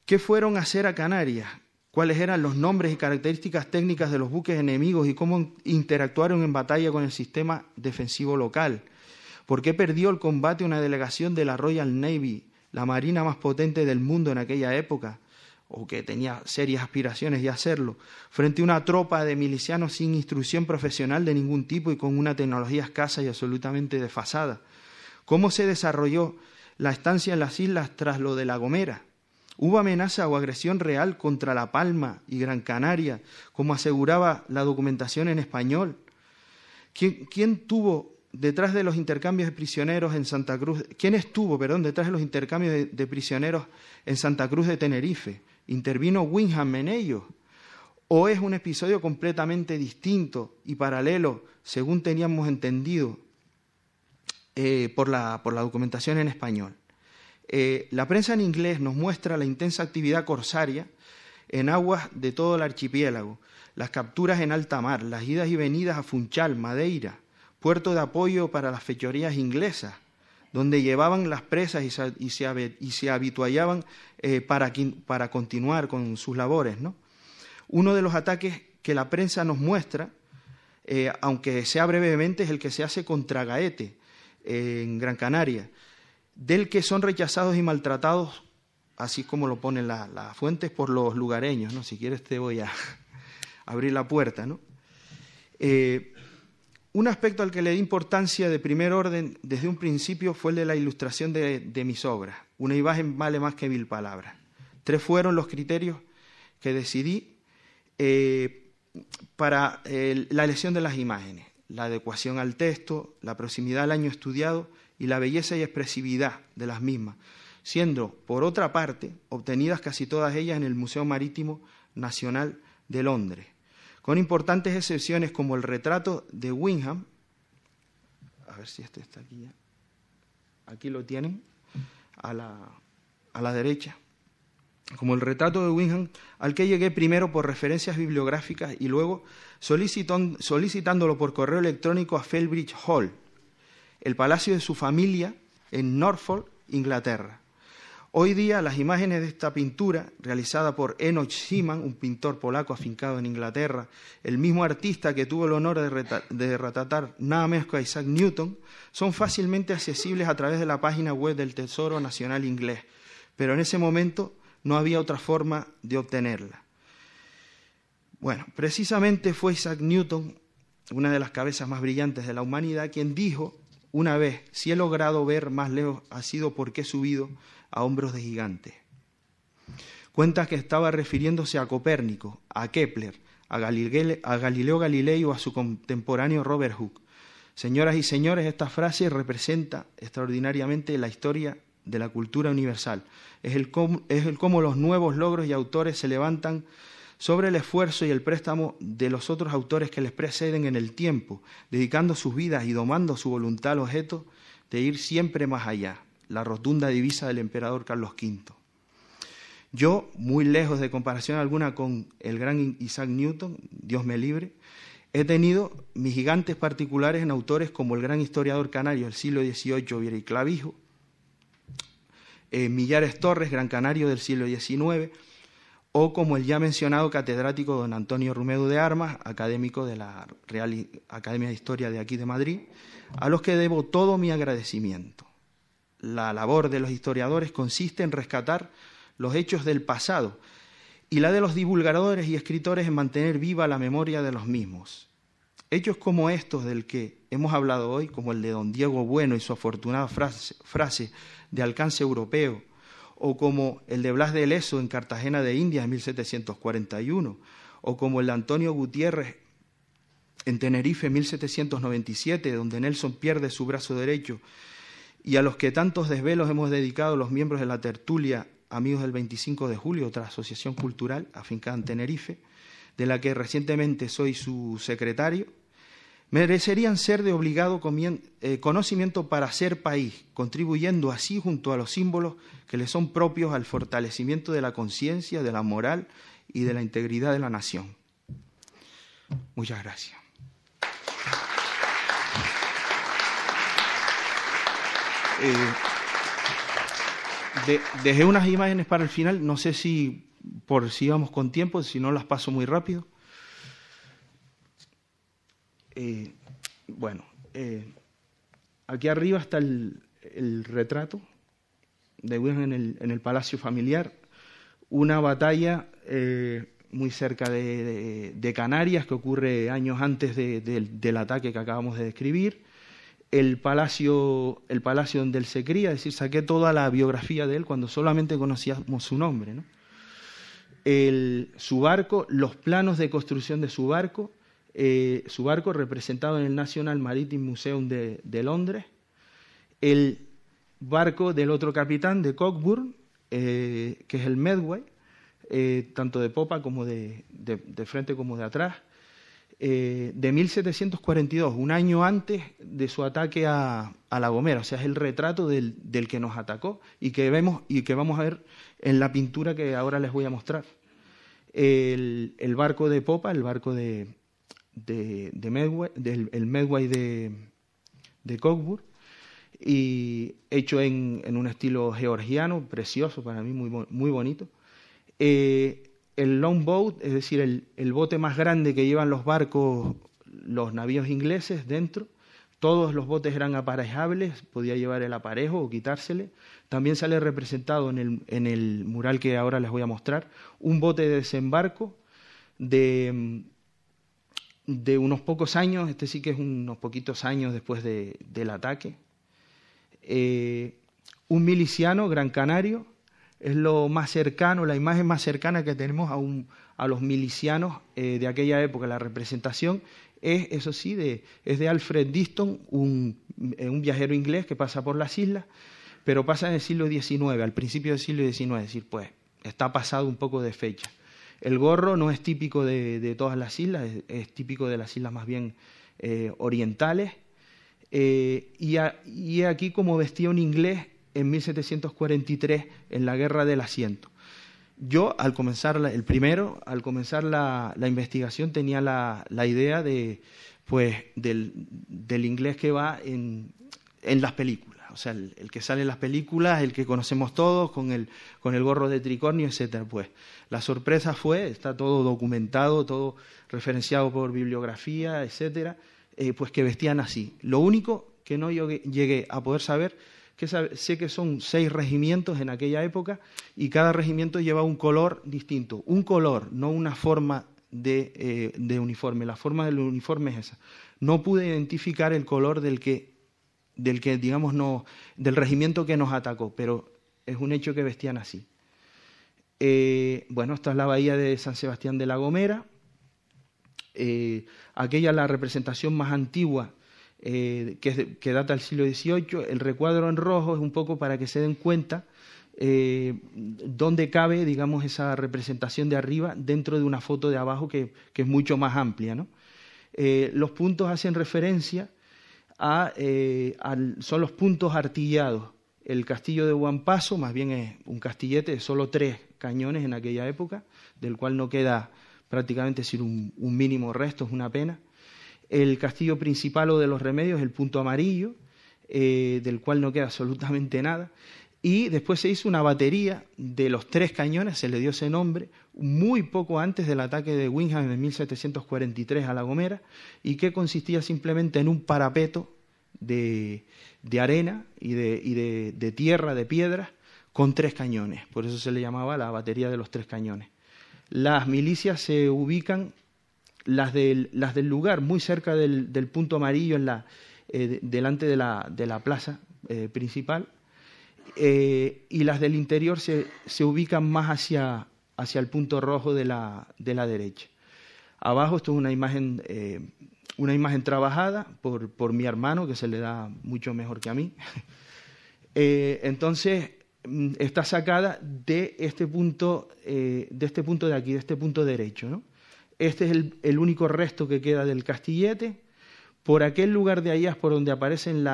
¿Qué fueron a hacer a Canarias? ¿Cuáles eran los nombres y características técnicas de los buques enemigos y cómo interactuaron en batalla con el sistema defensivo local? ¿Por qué perdió el combate una delegación de la Royal Navy, la marina más potente del mundo en aquella época, o que tenía serias aspiraciones de hacerlo, frente a una tropa de milicianos sin instrucción profesional de ningún tipo y con una tecnología escasa y absolutamente desfasada? ¿Cómo se desarrolló la estancia en las islas tras lo de La Gomera? Hubo amenaza o agresión real contra La Palma y Gran Canaria, como aseguraba la documentación en español. ¿Quién, quién tuvo detrás de los intercambios de prisioneros en Santa Cruz, ¿quién estuvo, perdón, detrás de los intercambios de, prisioneros en Santa Cruz de Tenerife? ¿Intervino Winham en ellos? ¿O es un episodio completamente distinto y paralelo, según teníamos entendido eh, por, la, por, la, documentación en español? Eh, la prensa en inglés nos muestra la intensa actividad corsaria en aguas de todo el archipiélago, las capturas en alta mar, las idas y venidas a Funchal, Madeira, puerto de apoyo para las fechorías inglesas, donde llevaban las presas y se, y habituallaban eh, para, continuar con sus labores. ¿no? Uno de los ataques que la prensa nos muestra, eh, aunque sea brevemente, es el que se hace contra Gaete eh, en Gran Canaria, del que son rechazados y maltratados, así como lo ponen las fuentes, por los lugareños. ¿no? Si quieres te voy a *laughs* abrir la puerta. ¿no? Un aspecto al que le di importancia de primer orden desde un principio fue el de la ilustración de, mis obras. Una imagen vale más que mil palabras. Tres fueron los criterios que decidí eh, para eh, la elección de las imágenes. La adecuación al texto, la proximidad al año estudiado y la belleza y expresividad de las mismas, siendo, por otra parte, obtenidas casi todas ellas en el Museo Marítimo Nacional de Londres con importantes excepciones como el retrato de Wingham, a ver si este está aquí ya, aquí lo tienen, a la, derecha, como el retrato de Wingham, al que llegué primero por referencias bibliográficas y luego solicitándolo por correo electrónico a Felbridge Hall, el palacio de su familia en Norfolk, Inglaterra. Hoy día las imágenes de esta pintura, realizada por Enoch Siman, un pintor polaco afincado en Inglaterra, el mismo artista que tuvo el honor de, retratar nada menos que a Isaac Newton, son fácilmente accesibles a través de la página web del Tesoro Nacional Inglés, pero en ese momento no había otra forma de obtenerla. Bueno, precisamente fue Isaac Newton, una de las cabezas más brillantes de la humanidad, quien dijo una vez, si he logrado ver más lejos, ha sido porque he subido a hombros de gigantes. Cuentas que estaba refiriéndose a Copérnico, a Kepler, a Galileo Galilei o a su contemporáneo Robert Hooke. Señoras y señores, esta frase representa extraordinariamente la historia de la cultura universal. Es es el cómo los nuevos logros y autores se levantan sobre el esfuerzo y el préstamo de los otros autores que les preceden en el tiempo, dedicando sus vidas y domando su voluntad al objeto de ir siempre más allá, la rotunda divisa del emperador Carlos V. Yo, muy lejos de comparación alguna con el gran Isaac Newton, Dios me libre, he tenido mis gigantes particulares en autores como el gran historiador canario del siglo XVIII, Viera y Clavijo, eh, Millares Torres, gran canario del siglo XIX, o como el ya mencionado catedrático don Antonio Rumedo de Armas, académico de la Real Academia de Historia de aquí de Madrid, a los que debo todo mi agradecimiento. La labor de los historiadores consiste en rescatar los hechos del pasado y la de los divulgadores y escritores en mantener viva la memoria de los mismos. Hechos como estos del que hemos hablado hoy, como el de don Diego Bueno y su afortunada frase, frase de alcance europeo, o como el de Blas de Leso en Cartagena de Indias en 1741, o como el de Antonio Gutiérrez en Tenerife en 1797, donde Nelson pierde su brazo derecho, y a los que tantos desvelos hemos dedicado los miembros de la tertulia Amigos del 25 de Julio, otra asociación cultural afincada en Tenerife, de la que recientemente soy su secretario, merecerían ser de obligado eh, conocimiento para ser país, contribuyendo así junto a los símbolos que le son propios al fortalecimiento de la conciencia, de la moral y de la integridad de la nación. Muchas gracias. Eh, dejé unas imágenes para el final, no sé si por si vamos con tiempo, si no las paso muy rápido. Eh, bueno, eh, aquí arriba está el, retrato de William en el, palacio familiar. Una batalla eh, muy cerca de, Canarias que ocurre años antes del ataque que acabamos de describir. El palacio, el palacio donde él se cría, es decir, saqué toda la biografía de él cuando solamente conocíamos su nombre. su barco, los planos de construcción de su barco, eh, su barco representado en el National Maritime Museum de, Londres, el barco del otro capitán de Cockburn, eh, que es el Medway, eh, tanto de popa como de, frente como de atrás, de 1742, un año antes de su ataque a, La Gomera. O sea, es el retrato del, que nos atacó y que, vemos, y que vamos a ver en la pintura que ahora les voy a mostrar. el barco de popa, el barco de, de, de Medway, del Medway de, de Cockburn, y hecho en, un estilo georgiano, precioso para mí, muy, muy bonito. Eh, el longboat, es decir, el, bote más grande que llevan los barcos, los navíos ingleses dentro. Todos los botes eran aparejables, podía llevar el aparejo o quitársele. También sale representado en el mural que ahora les voy a mostrar un bote de desembarco de, de unos pocos años, este sí que es unos poquitos años después del ataque. Eh, un miliciano, gran canario, es lo más cercano, la imagen más cercana que tenemos a, a los milicianos eh, de aquella época. La representación es, eso sí, de, es de Alfred Diston, un, eh, un viajero inglés que pasa por las islas, pero pasa en el siglo XIX, al principio del siglo XIX, es decir, pues está pasado un poco de fecha. El gorro no es típico de, todas las islas, es, típico de las islas más bien eh, orientales. Eh, y, aquí como vestía un inglés en 1743, en la Guerra del Asiento. Yo, al comenzar el primero, al comenzar la, investigación, tenía la, idea de, pues, del, inglés que va en las películas o sea, el, que sale en las películas, el que conocemos todos, con el, con el gorro de tricornio, etcétera. Pues la sorpresa fue, está todo documentado, todo referenciado por bibliografía, etcétera, eh, pues que vestían así. Lo único que no llegué a poder saber, que sé que son seis regimientos en aquella época y cada regimiento lleva un color distinto, un color, no una forma de, eh, de uniforme. La forma del uniforme es esa. No pude identificar el color del que del que, digamos, del regimiento que nos atacó, pero es un hecho que vestían así. Eh, bueno, esta es la bahía de San Sebastián de la Gomera, eh, aquella aquella la representación más antigua eh, que, data del siglo XVIII, el recuadro en rojo es un poco para que se den cuenta dónde cabe, digamos, esa representación de arriba dentro de una foto de abajo que, que es mucho más amplia. ¿no? los puntos hacen referencia eh, son los puntos artillados. El castillo de Guampaso, más bien es un castillete de solo tres cañones en aquella época, del cual no queda prácticamente sin un, mínimo resto, es una pena. El castillo principal o de los remedios, el punto amarillo, eh, del cual no queda absolutamente nada. Y después se hizo una batería de los tres cañones, se le dio ese nombre, muy poco antes del ataque de Winham en 1743 a La Gomera, y que consistía simplemente en un parapeto de, arena y, de, tierra, de piedra, con tres cañones. Por eso se le llamaba la batería de los tres cañones. Las milicias se ubican, las del, las del lugar, muy cerca del, punto amarillo, en la, eh, delante de la, de la plaza eh, principal, eh, y las del interior se, ubican más hacia, hacia, el punto rojo de la, de la derecha. Abajo, esto es una imagen una imagen trabajada por, mi hermano, que se le da mucho mejor que a mí. *laughs* Eh, entonces, mm, está sacada de este punto, eh, de este punto de aquí, de este punto derecho. Este es el, único resto que queda del castillete. Por aquel lugar de allá es por donde aparecen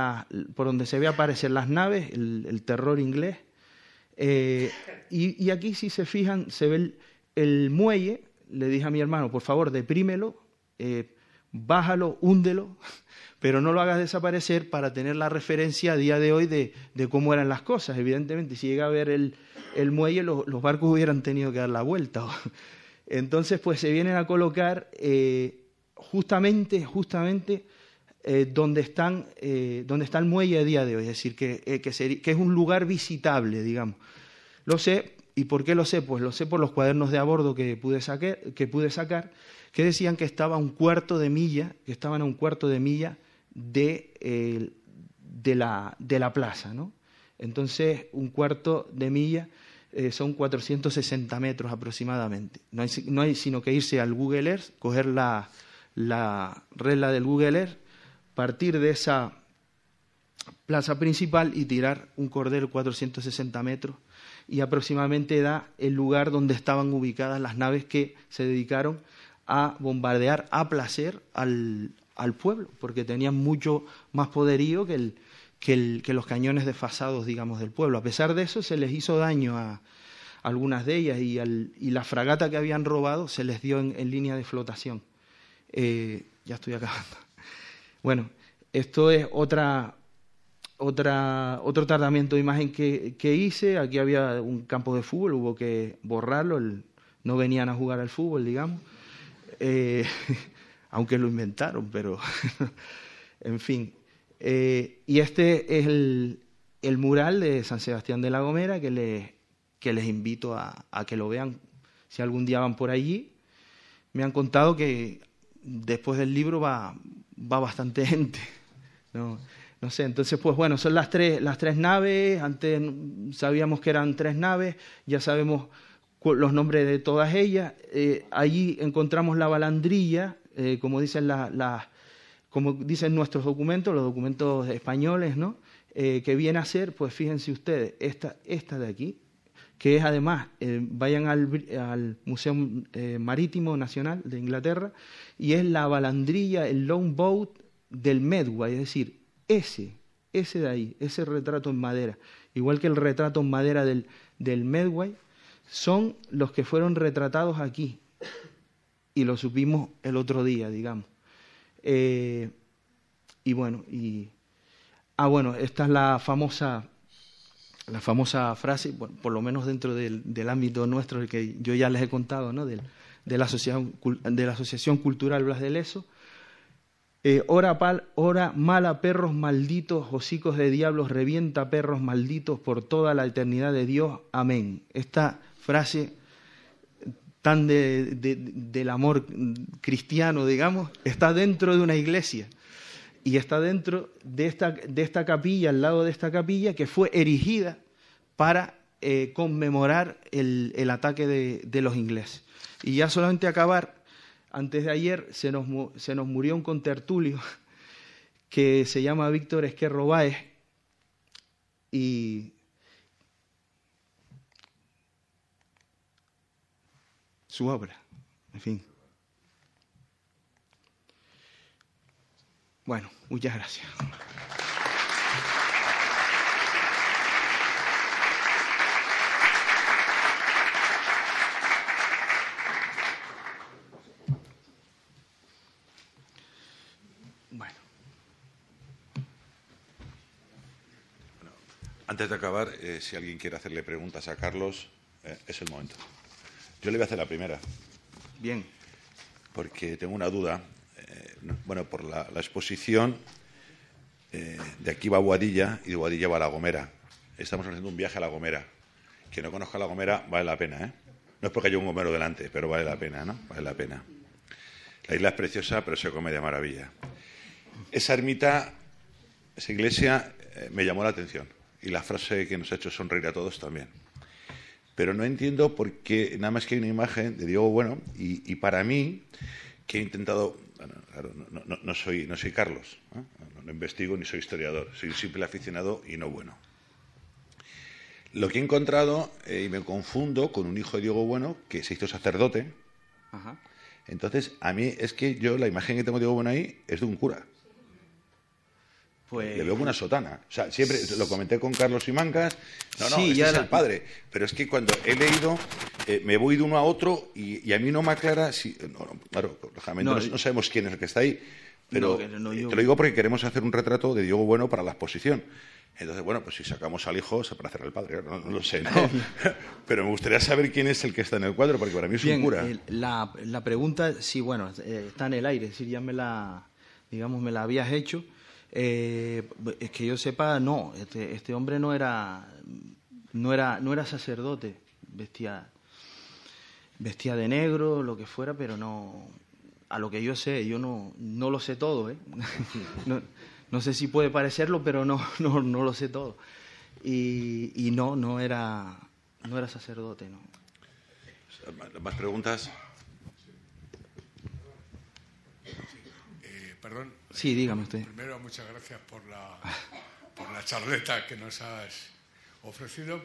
por donde se ve aparecer las naves, el, terror inglés. Eh, y, aquí si se fijan, se ve el, muelle. Le dije a mi hermano, por favor, deprímelo bájalo, húndelo, pero no lo hagas desaparecer para tener la referencia a día de hoy de, cómo eran las cosas. Evidentemente, si llega a ver el, el muelle, los, barcos hubieran tenido que dar la vuelta. *laughs* Entonces, pues se vienen a colocar eh, justamente, justamente eh, donde, están, eh, donde está el muelle a día de hoy, es decir, que, que, es un lugar visitable, digamos. Lo sé, ¿y por qué lo sé? Pues lo sé por los cuadernos de a bordo que pude, que pude sacar que decían que estaba a un cuarto de milla, que estaban a un cuarto de milla de, la, plaza. ¿no? Entonces, un cuarto de milla eh, son 460 metros aproximadamente. No hay, sino que irse al Google Earth, coger la, regla del Google Earth, partir de esa plaza principal y tirar un cordero 460 metros y aproximadamente da el lugar donde estaban ubicadas las naves que se dedicaron a bombardear a placer al, pueblo, porque tenían mucho más poderío que, el, que, los cañones desfasados, digamos, del pueblo. A pesar de eso, se les hizo daño a, algunas de ellas y, la fragata que habían robado se les dio en, línea de flotación. Eh, ya estoy acabando. *laughs* Bueno, esto es otra, otra, otro tratamiento de imagen que, que, hice. Aquí había un campo de fútbol, hubo que borrarlo, no venían a jugar al fútbol, digamos. Eh, *laughs* aunque lo inventaron, pero *laughs* en fin. Eh, y este es el, mural de San Sebastián de la Gomera que, que les invito a, que lo vean. Si algún día van por allí, me han contado que después del libro va, va bastante *laughs* gente. No, no sé, entonces pues bueno, son las tres, las tres naves, antes sabíamos que eran tres naves, ya sabemos los nombres de todas ellas. Eh, allí encontramos la balandrilla, eh, como, dicen como dicen nuestros documentos, los documentos españoles, ¿no? Eh, que viene a ser, pues fíjense ustedes, esta, esta de aquí, que es además, vayan al, al Museo Marítimo Nacional de Inglaterra, y es la balandrilla, el longboat del Medway, es decir, ese, ese de ahí, ese retrato en madera, igual que el retrato en madera del, del Medway, son los que fueron retratados aquí y lo supimos el otro día, digamos. Eh, y bueno, y ah bueno, esta es la famosa la famosa frase, bueno, por lo menos dentro del, ámbito nuestro que yo ya les he contado, ¿no? de, de, la, asociación, de la asociación cultural Blas de Leso. Eh, ora, pal, ora mala perros malditos, hocicos de diablos, revienta perros malditos por toda la eternidad de Dios. Amén. Esta frase tan de, del amor cristiano, digamos, está dentro de una iglesia y está dentro de esta, de esta capilla, al lado de esta capilla, que fue erigida para eh, conmemorar el, ataque de, los ingleses. Y ya solamente acabar, antes de ayer se nos, se nos murió un contertulio que se llama Víctor Esquerro Báez y su obra. En fin. Bueno, muchas gracias. antes de acabar, eh, si alguien quiere hacerle preguntas a Carlos, eh, es el momento. Yo le voy a hacer la primera. Bien. Porque tengo una duda. Eh, bueno, por la, exposición, eh, de aquí va a Boadilla y de Guadilla va a La Gomera. Estamos haciendo un viaje a La Gomera. Quien no conozca La Gomera vale la pena, ¿eh? No es porque haya un gomero delante, pero vale la pena, ¿no? Vale la pena. La isla es preciosa, pero se come de maravilla. Esa ermita, esa iglesia, eh, me llamó la atención. Y la frase que nos ha hecho sonreír a todos también pero no entiendo por qué nada más que hay una imagen de Diego Bueno y, para mí, que he intentado, no, soy, no soy Carlos, no, investigo ni soy historiador, soy un simple aficionado y no bueno. Lo que he encontrado, eh, y me confundo con un hijo de Diego Bueno, que se hizo sacerdote. Entonces, a mí es que yo la imagen que tengo de Diego Bueno ahí es de un cura. Pues... Le veo pues una sotana. O sea, siempre lo comenté con Carlos Simancas. No, no, este es el padre. Pero es que cuando he leído, eh, me voy de uno a otro y, a mí no me aclara si. Eh, no, claro, lógicamente no, sabemos quién es el que está ahí. Pero eh, te lo digo porque queremos hacer un retrato de Diego Bueno para la exposición. Entonces, bueno, pues si sacamos al hijo, se hacer al padre. No, lo sé, ¿no? *laughs* *laughs* Pero me gustaría saber quién es el que está en el cuadro, porque para mí es un cura. la, pregunta, sí, bueno, está en el aire. Es decir, ya me la, digamos, me la habías hecho. Eh, es que yo sepa, no, este, este hombre no era, no era, no era sacerdote, vestía, vestía de negro, lo que fuera, pero no, a lo que yo sé, yo no, no lo sé todo, ¿eh? *laughs* no, sé si puede parecerlo, pero *laughs* no, no, lo sé todo. Y, y no, no era, no era sacerdote, ¿no? ¿Más preguntas? perdón. Sí, dígame usted. Primero, muchas gracias por la, por la charleta que nos has ofrecido.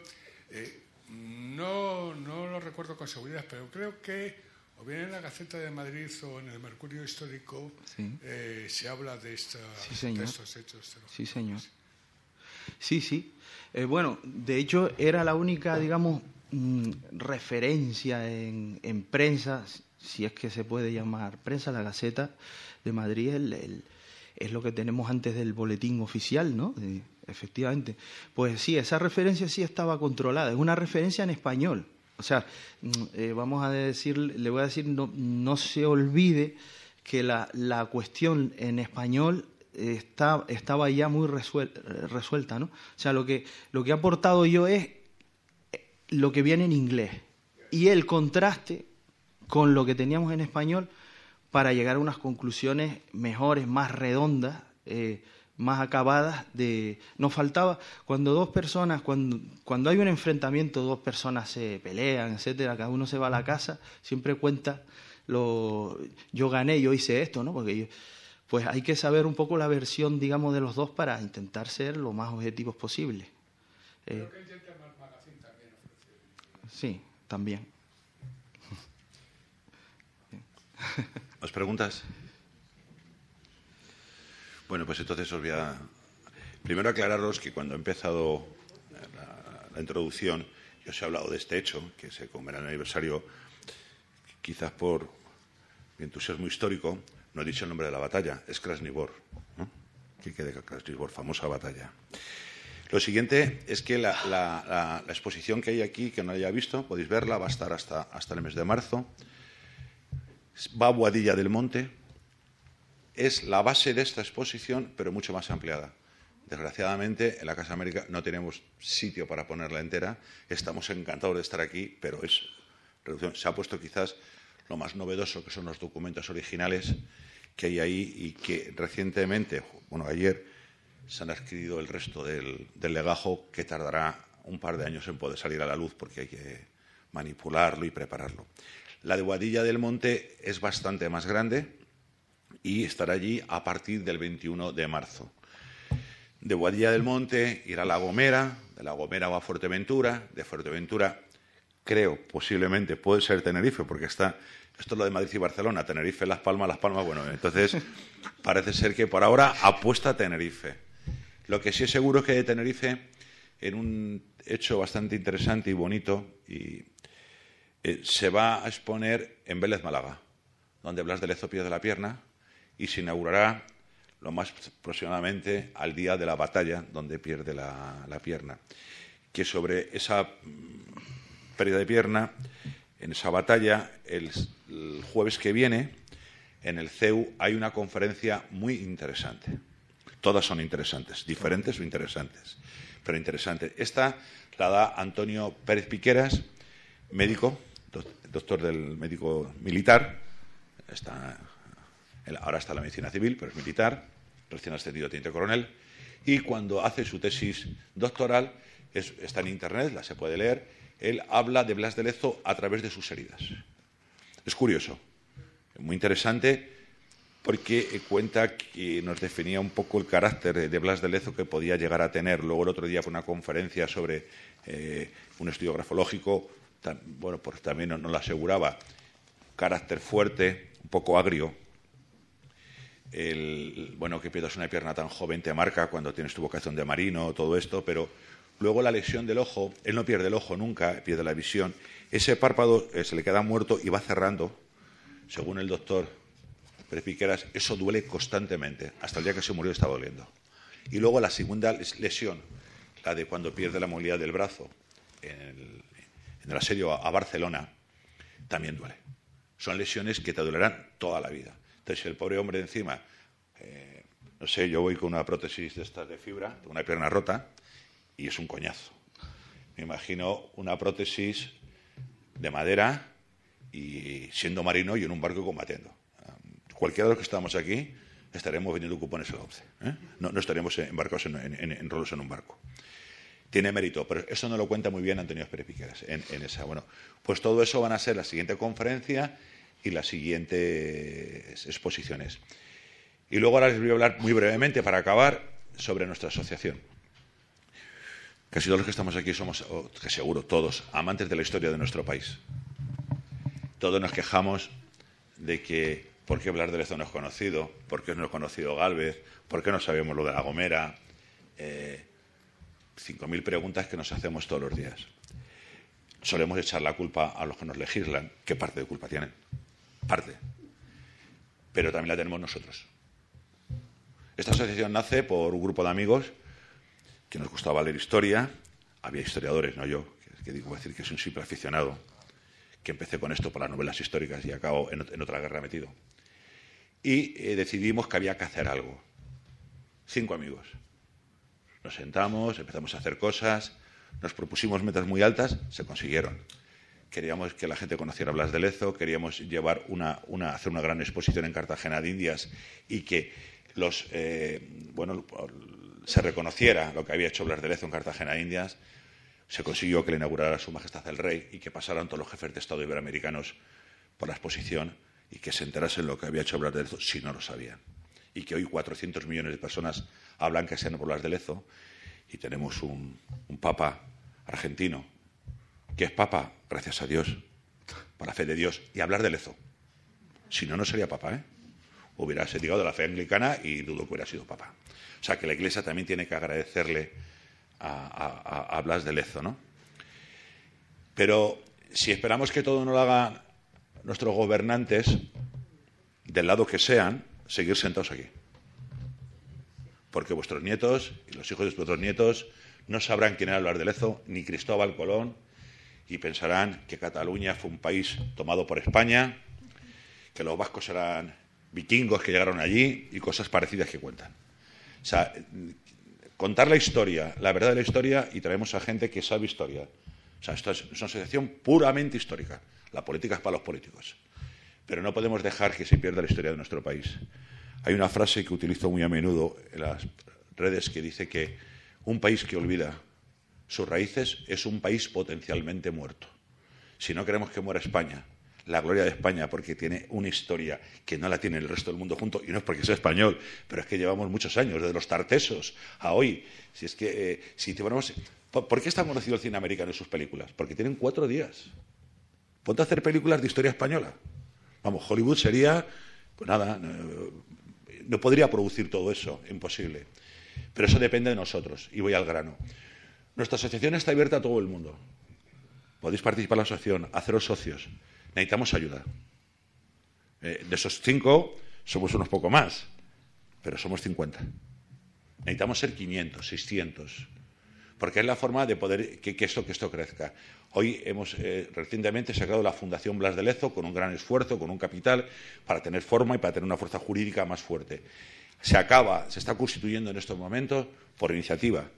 Eh, no, no lo recuerdo con seguridad, pero creo que o bien en la Gaceta de Madrid o en el Mercurio Histórico eh, se habla de, de estos hechos. Sí, señor. Sí, sí. Eh, bueno, de hecho era la única, digamos, mm, referencia en, en prensa, si es que se puede llamar prensa, la Gaceta, de Madrid es lo que tenemos antes del boletín oficial, ¿no? efectivamente. Pues sí, esa referencia sí estaba controlada, es una referencia en español. O sea, mm, eh, vamos a decir, le voy a decir, no, no se olvide que la, la cuestión en español está, estaba ya muy resuelta, ¿no? O sea, lo que, lo que he aportado yo es eh, lo que viene en inglés y el contraste con lo que teníamos en español para llegar a unas conclusiones mejores, más redondas, eh, más acabadas. De... Nos faltaba cuando dos personas, cuando, hay un enfrentamiento, dos personas se pelean, etcétera, cada uno se va a la casa, siempre cuenta lo yo gané, yo hice esto, ¿no? Porque pues hay que saber un poco la versión, digamos, de los dos para intentar ser lo más objetivos posible. Eh, sí, también. *laughs* ¿Más preguntas? Bueno, pues entonces os voy a... Primero aclararos que cuando he empezado eh, la, introducción, yo os he hablado de este hecho, que se comerá el aniversario, quizás por mi entusiasmo histórico, no he dicho el nombre de la batalla, es Krasnivor. ¿no? Que quede Krasnivor, famosa batalla. Lo siguiente es que la, la, exposición que hay aquí, que no haya visto, podéis verla, va a estar hasta, hasta el mes de marzo va del Monte, es la base de esta exposición, pero mucho más ampliada. Desgraciadamente, en la Casa América no tenemos sitio para ponerla entera. Estamos encantados de estar aquí, pero es Se ha puesto quizás lo más novedoso, que son los documentos originales que hay ahí y que recientemente, bueno, ayer, se han adquirido el resto del legajo que tardará un par de años en poder salir a la luz porque hay que manipularlo y prepararlo. La de Guadilla del Monte es bastante más grande y estará allí a partir del 21 de marzo. De Guadilla del Monte irá a La Gomera, de La Gomera va a Fuerteventura, de Fuerteventura creo, posiblemente, puede ser Tenerife, porque está, esto es lo de Madrid y Barcelona, Tenerife, Las Palmas, Las Palmas, bueno, entonces *laughs* parece ser que por ahora apuesta a Tenerife. Lo que sí es seguro es que de Tenerife, en un hecho bastante interesante y bonito, y eh, se va a exponer en Vélez Málaga, donde hablas de Lezo de la pierna y se inaugurará lo más próximamente al día de la batalla donde pierde la, pierna. Que sobre esa mm, pérdida de pierna, en esa batalla, el, el jueves que viene, en el CEU hay una conferencia muy interesante. Todas son interesantes, diferentes o interesantes, pero interesantes. Esta la da Antonio Pérez Piqueras, médico, doctor del médico militar, está, ahora está en la medicina civil, pero es militar, recién ascendido a teniente coronel, y cuando hace su tesis doctoral, está en internet, la se puede leer, él habla de Blas de Lezo a través de sus heridas. Es curioso, muy interesante, porque eh, cuenta que nos definía un poco el carácter de Blas de Lezo que podía llegar a tener. Luego el otro día fue una conferencia sobre eh, un estudio grafológico, bueno, pues también no lo aseguraba, carácter fuerte, un poco agrio. El, bueno, que pierdas una pierna tan joven te marca cuando tienes tu vocación de marino, todo esto, pero luego la lesión del ojo, él no pierde el ojo nunca, pierde la visión, ese párpado eh, se le queda muerto y va cerrando. Según el doctor Prepiqueras, eso duele constantemente, hasta el día que se murió está doliendo. Y luego la segunda lesión, la de cuando pierde la movilidad del brazo, el, en el asedio a, Barcelona, también duele. Son lesiones que te dolerán toda la vida. Entonces, el pobre hombre encima, eh, no sé, yo voy con una prótesis de estas de fibra, con una pierna rota, y es un coñazo. Me imagino una prótesis de madera y siendo marino y en un barco combatiendo. Ah, cualquiera de los que estamos aquí estaremos vendiendo cupones el 11. ¿eh? No, estaremos embarcados en, en en un barco tiene mérito, pero eso no lo cuenta muy bien Antonio Pérez en, esa. Bueno, pues todo eso van a ser la siguiente conferencia y las siguientes exposiciones. Y luego ahora les voy a hablar muy brevemente para acabar sobre nuestra asociación. Casi todos los que estamos aquí somos, que seguro todos, amantes de la historia de nuestro país. Todos nos quejamos de que por qué hablar de esto no es conocido, por qué no es conocido Galvez, por qué no sabemos lo de La Gomera. Eh, 5.000 preguntas que nos hacemos todos los días. Solemos echar la culpa a los que nos legislan. ¿Qué parte de culpa tienen? Parte. Pero también la tenemos nosotros. Esta asociación nace por un grupo de amigos que nos gustaba leer historia. Había historiadores, no yo, que digo decir que soy un simple aficionado, que empecé con esto por las novelas históricas y acabo en, otra guerra metido. Y eh, decidimos que había que hacer algo. Cinco amigos. Nos sentamos, empezamos a hacer cosas, nos propusimos metas muy altas, se consiguieron. Queríamos que la gente conociera Blas de Lezo, queríamos llevar una, una, hacer una gran exposición en Cartagena de Indias y que los, eh, bueno, se reconociera lo que había hecho Blas de Lezo en Cartagena de Indias. Se consiguió que le inaugurara Su Majestad el Rey y que pasaran todos los jefes de Estado iberoamericanos por la exposición y que se enterasen lo que había hecho Blas de Lezo si no lo sabían y que hoy 400 millones de personas hablan que sean por las de Lezo. Y tenemos un, un papa argentino que es papa, gracias a Dios, por la fe de Dios, y hablar de Lezo. Si no, no sería papa, ¿eh? Hubiera llegado de la fe anglicana y dudo que hubiera sido papa. O sea que la Iglesia también tiene que agradecerle a, a, a Blas de Lezo, ¿no? Pero si esperamos que todo no lo hagan nuestros gobernantes, del lado que sean, seguir sentados aquí. Porque vuestros nietos y los hijos de vuestros nietos no sabrán quién era Álvaro de Lezo ni Cristóbal Colón y pensarán que Cataluña fue un país tomado por España, que los vascos eran vikingos que llegaron allí y cosas parecidas que cuentan. O sea, contar la historia, la verdad de la historia y traemos a gente que sabe historia. O sea, esto es una asociación puramente histórica. La política es para los políticos. Pero no podemos dejar que se pierda la historia de nuestro país. Hay una frase que utilizo muy a menudo en las redes que dice que un país que olvida sus raíces es un país potencialmente muerto. Si no queremos que muera España, la gloria de España, porque tiene una historia que no la tiene el resto del mundo junto, y no es porque sea español, pero es que llevamos muchos años, desde los tartesos a hoy. Si es que, eh, si te ponemos. ¿Por qué está conocido el cine americano en sus películas? Porque tienen cuatro días. Ponte a hacer películas de historia española. Vamos, Hollywood sería, pues nada, no, podría producir todo eso, imposible. Pero eso depende de nosotros, y voy al grano. Nuestra asociación está abierta a todo el mundo. Podéis participar en la asociación, haceros socios. Necesitamos ayuda. Eh, de esos cinco, somos unos poco más, pero somos 50. Necesitamos ser 500, 600, porque es la forma de poder que esto crezca. Hoy hemos eh, recientemente sacado la Fundación Blas de Lezo con un gran esfuerzo, con un capital, para tener forma y para tener una fuerza jurídica más fuerte. Se acaba, se está constituyendo en estos momentos, por iniciativa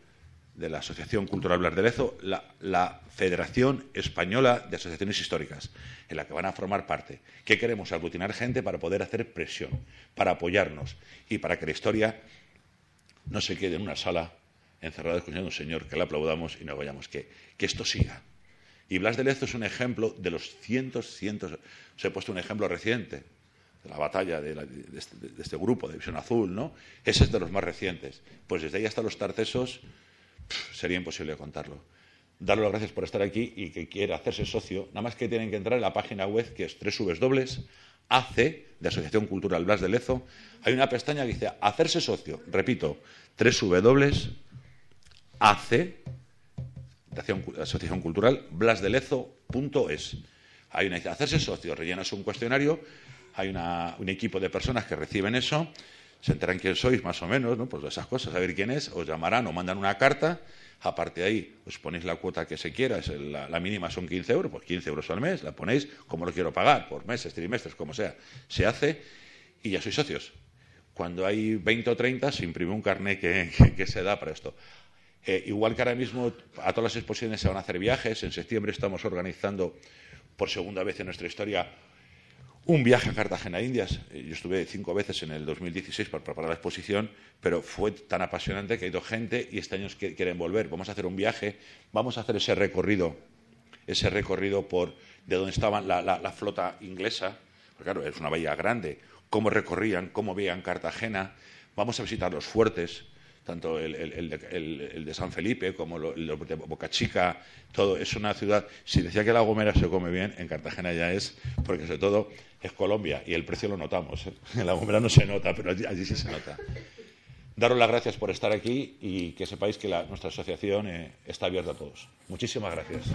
de la Asociación Cultural Blas de Lezo, la, Federación Española de Asociaciones Históricas, en la que van a formar parte. ¿Qué queremos? Aglutinar gente para poder hacer presión, para apoyarnos y para que la historia no se quede en una sala encerrada escuchando a un señor que le aplaudamos y no vayamos, que esto siga. Y Blas de Lezo es un ejemplo de los cientos, cientos. Os he puesto un ejemplo reciente de la batalla de, este, este, grupo, de Visión Azul, ¿no? Ese es de los más recientes. Pues desde ahí hasta los Tartesos sería imposible contarlo. Darle las gracias por estar aquí y que quiera hacerse socio. Nada más que tienen que entrar en la página web que es tres dobles AC, de Asociación Cultural Blas de Lezo, hay una pestaña que dice hacerse socio. Repito, hace asociación cultural blasdelezo.es. Hay una, hacerse socio, rellenas un cuestionario, hay una, un equipo de personas que reciben eso, se enteran quién sois más o menos, ¿no? pues esas cosas, a ver quién es, os llamarán o mandan una carta, A partir de ahí os ponéis la cuota que se quiera, es la, mínima son 15 euros, pues 15 euros al mes, la ponéis como lo quiero pagar, por meses, trimestres, como sea, se hace y ya sois socios. Cuando hay 20 o 30 se imprime un carnet *laughs* que se da para esto. Eh, igual que ahora mismo a todas las exposiciones se van a hacer viajes, en septiembre estamos organizando por segunda vez en nuestra historia un viaje a Cartagena Indias. Eh, yo estuve cinco veces en el 2016 para preparar la exposición, pero fue tan apasionante que hay dos gente y este año quieren volver. Vamos a hacer un viaje, vamos a hacer ese recorrido, ese recorrido por de donde estaba la, la flota inglesa, porque claro, es una bahía grande, cómo recorrían, cómo veían Cartagena. Vamos a visitar los fuertes, tanto el, el, el, de San Felipe como el de Boca Chica, todo es una ciudad. Si decía que La Gomera se come bien, en Cartagena ya es, porque sobre todo es Colombia y el precio lo notamos. En ¿eh? *laughs* La Gomera no se nota, pero allí, sí se nota. Daros las gracias por estar aquí y que sepáis que nuestra asociación eh, está abierta a todos. Muchísimas gracias.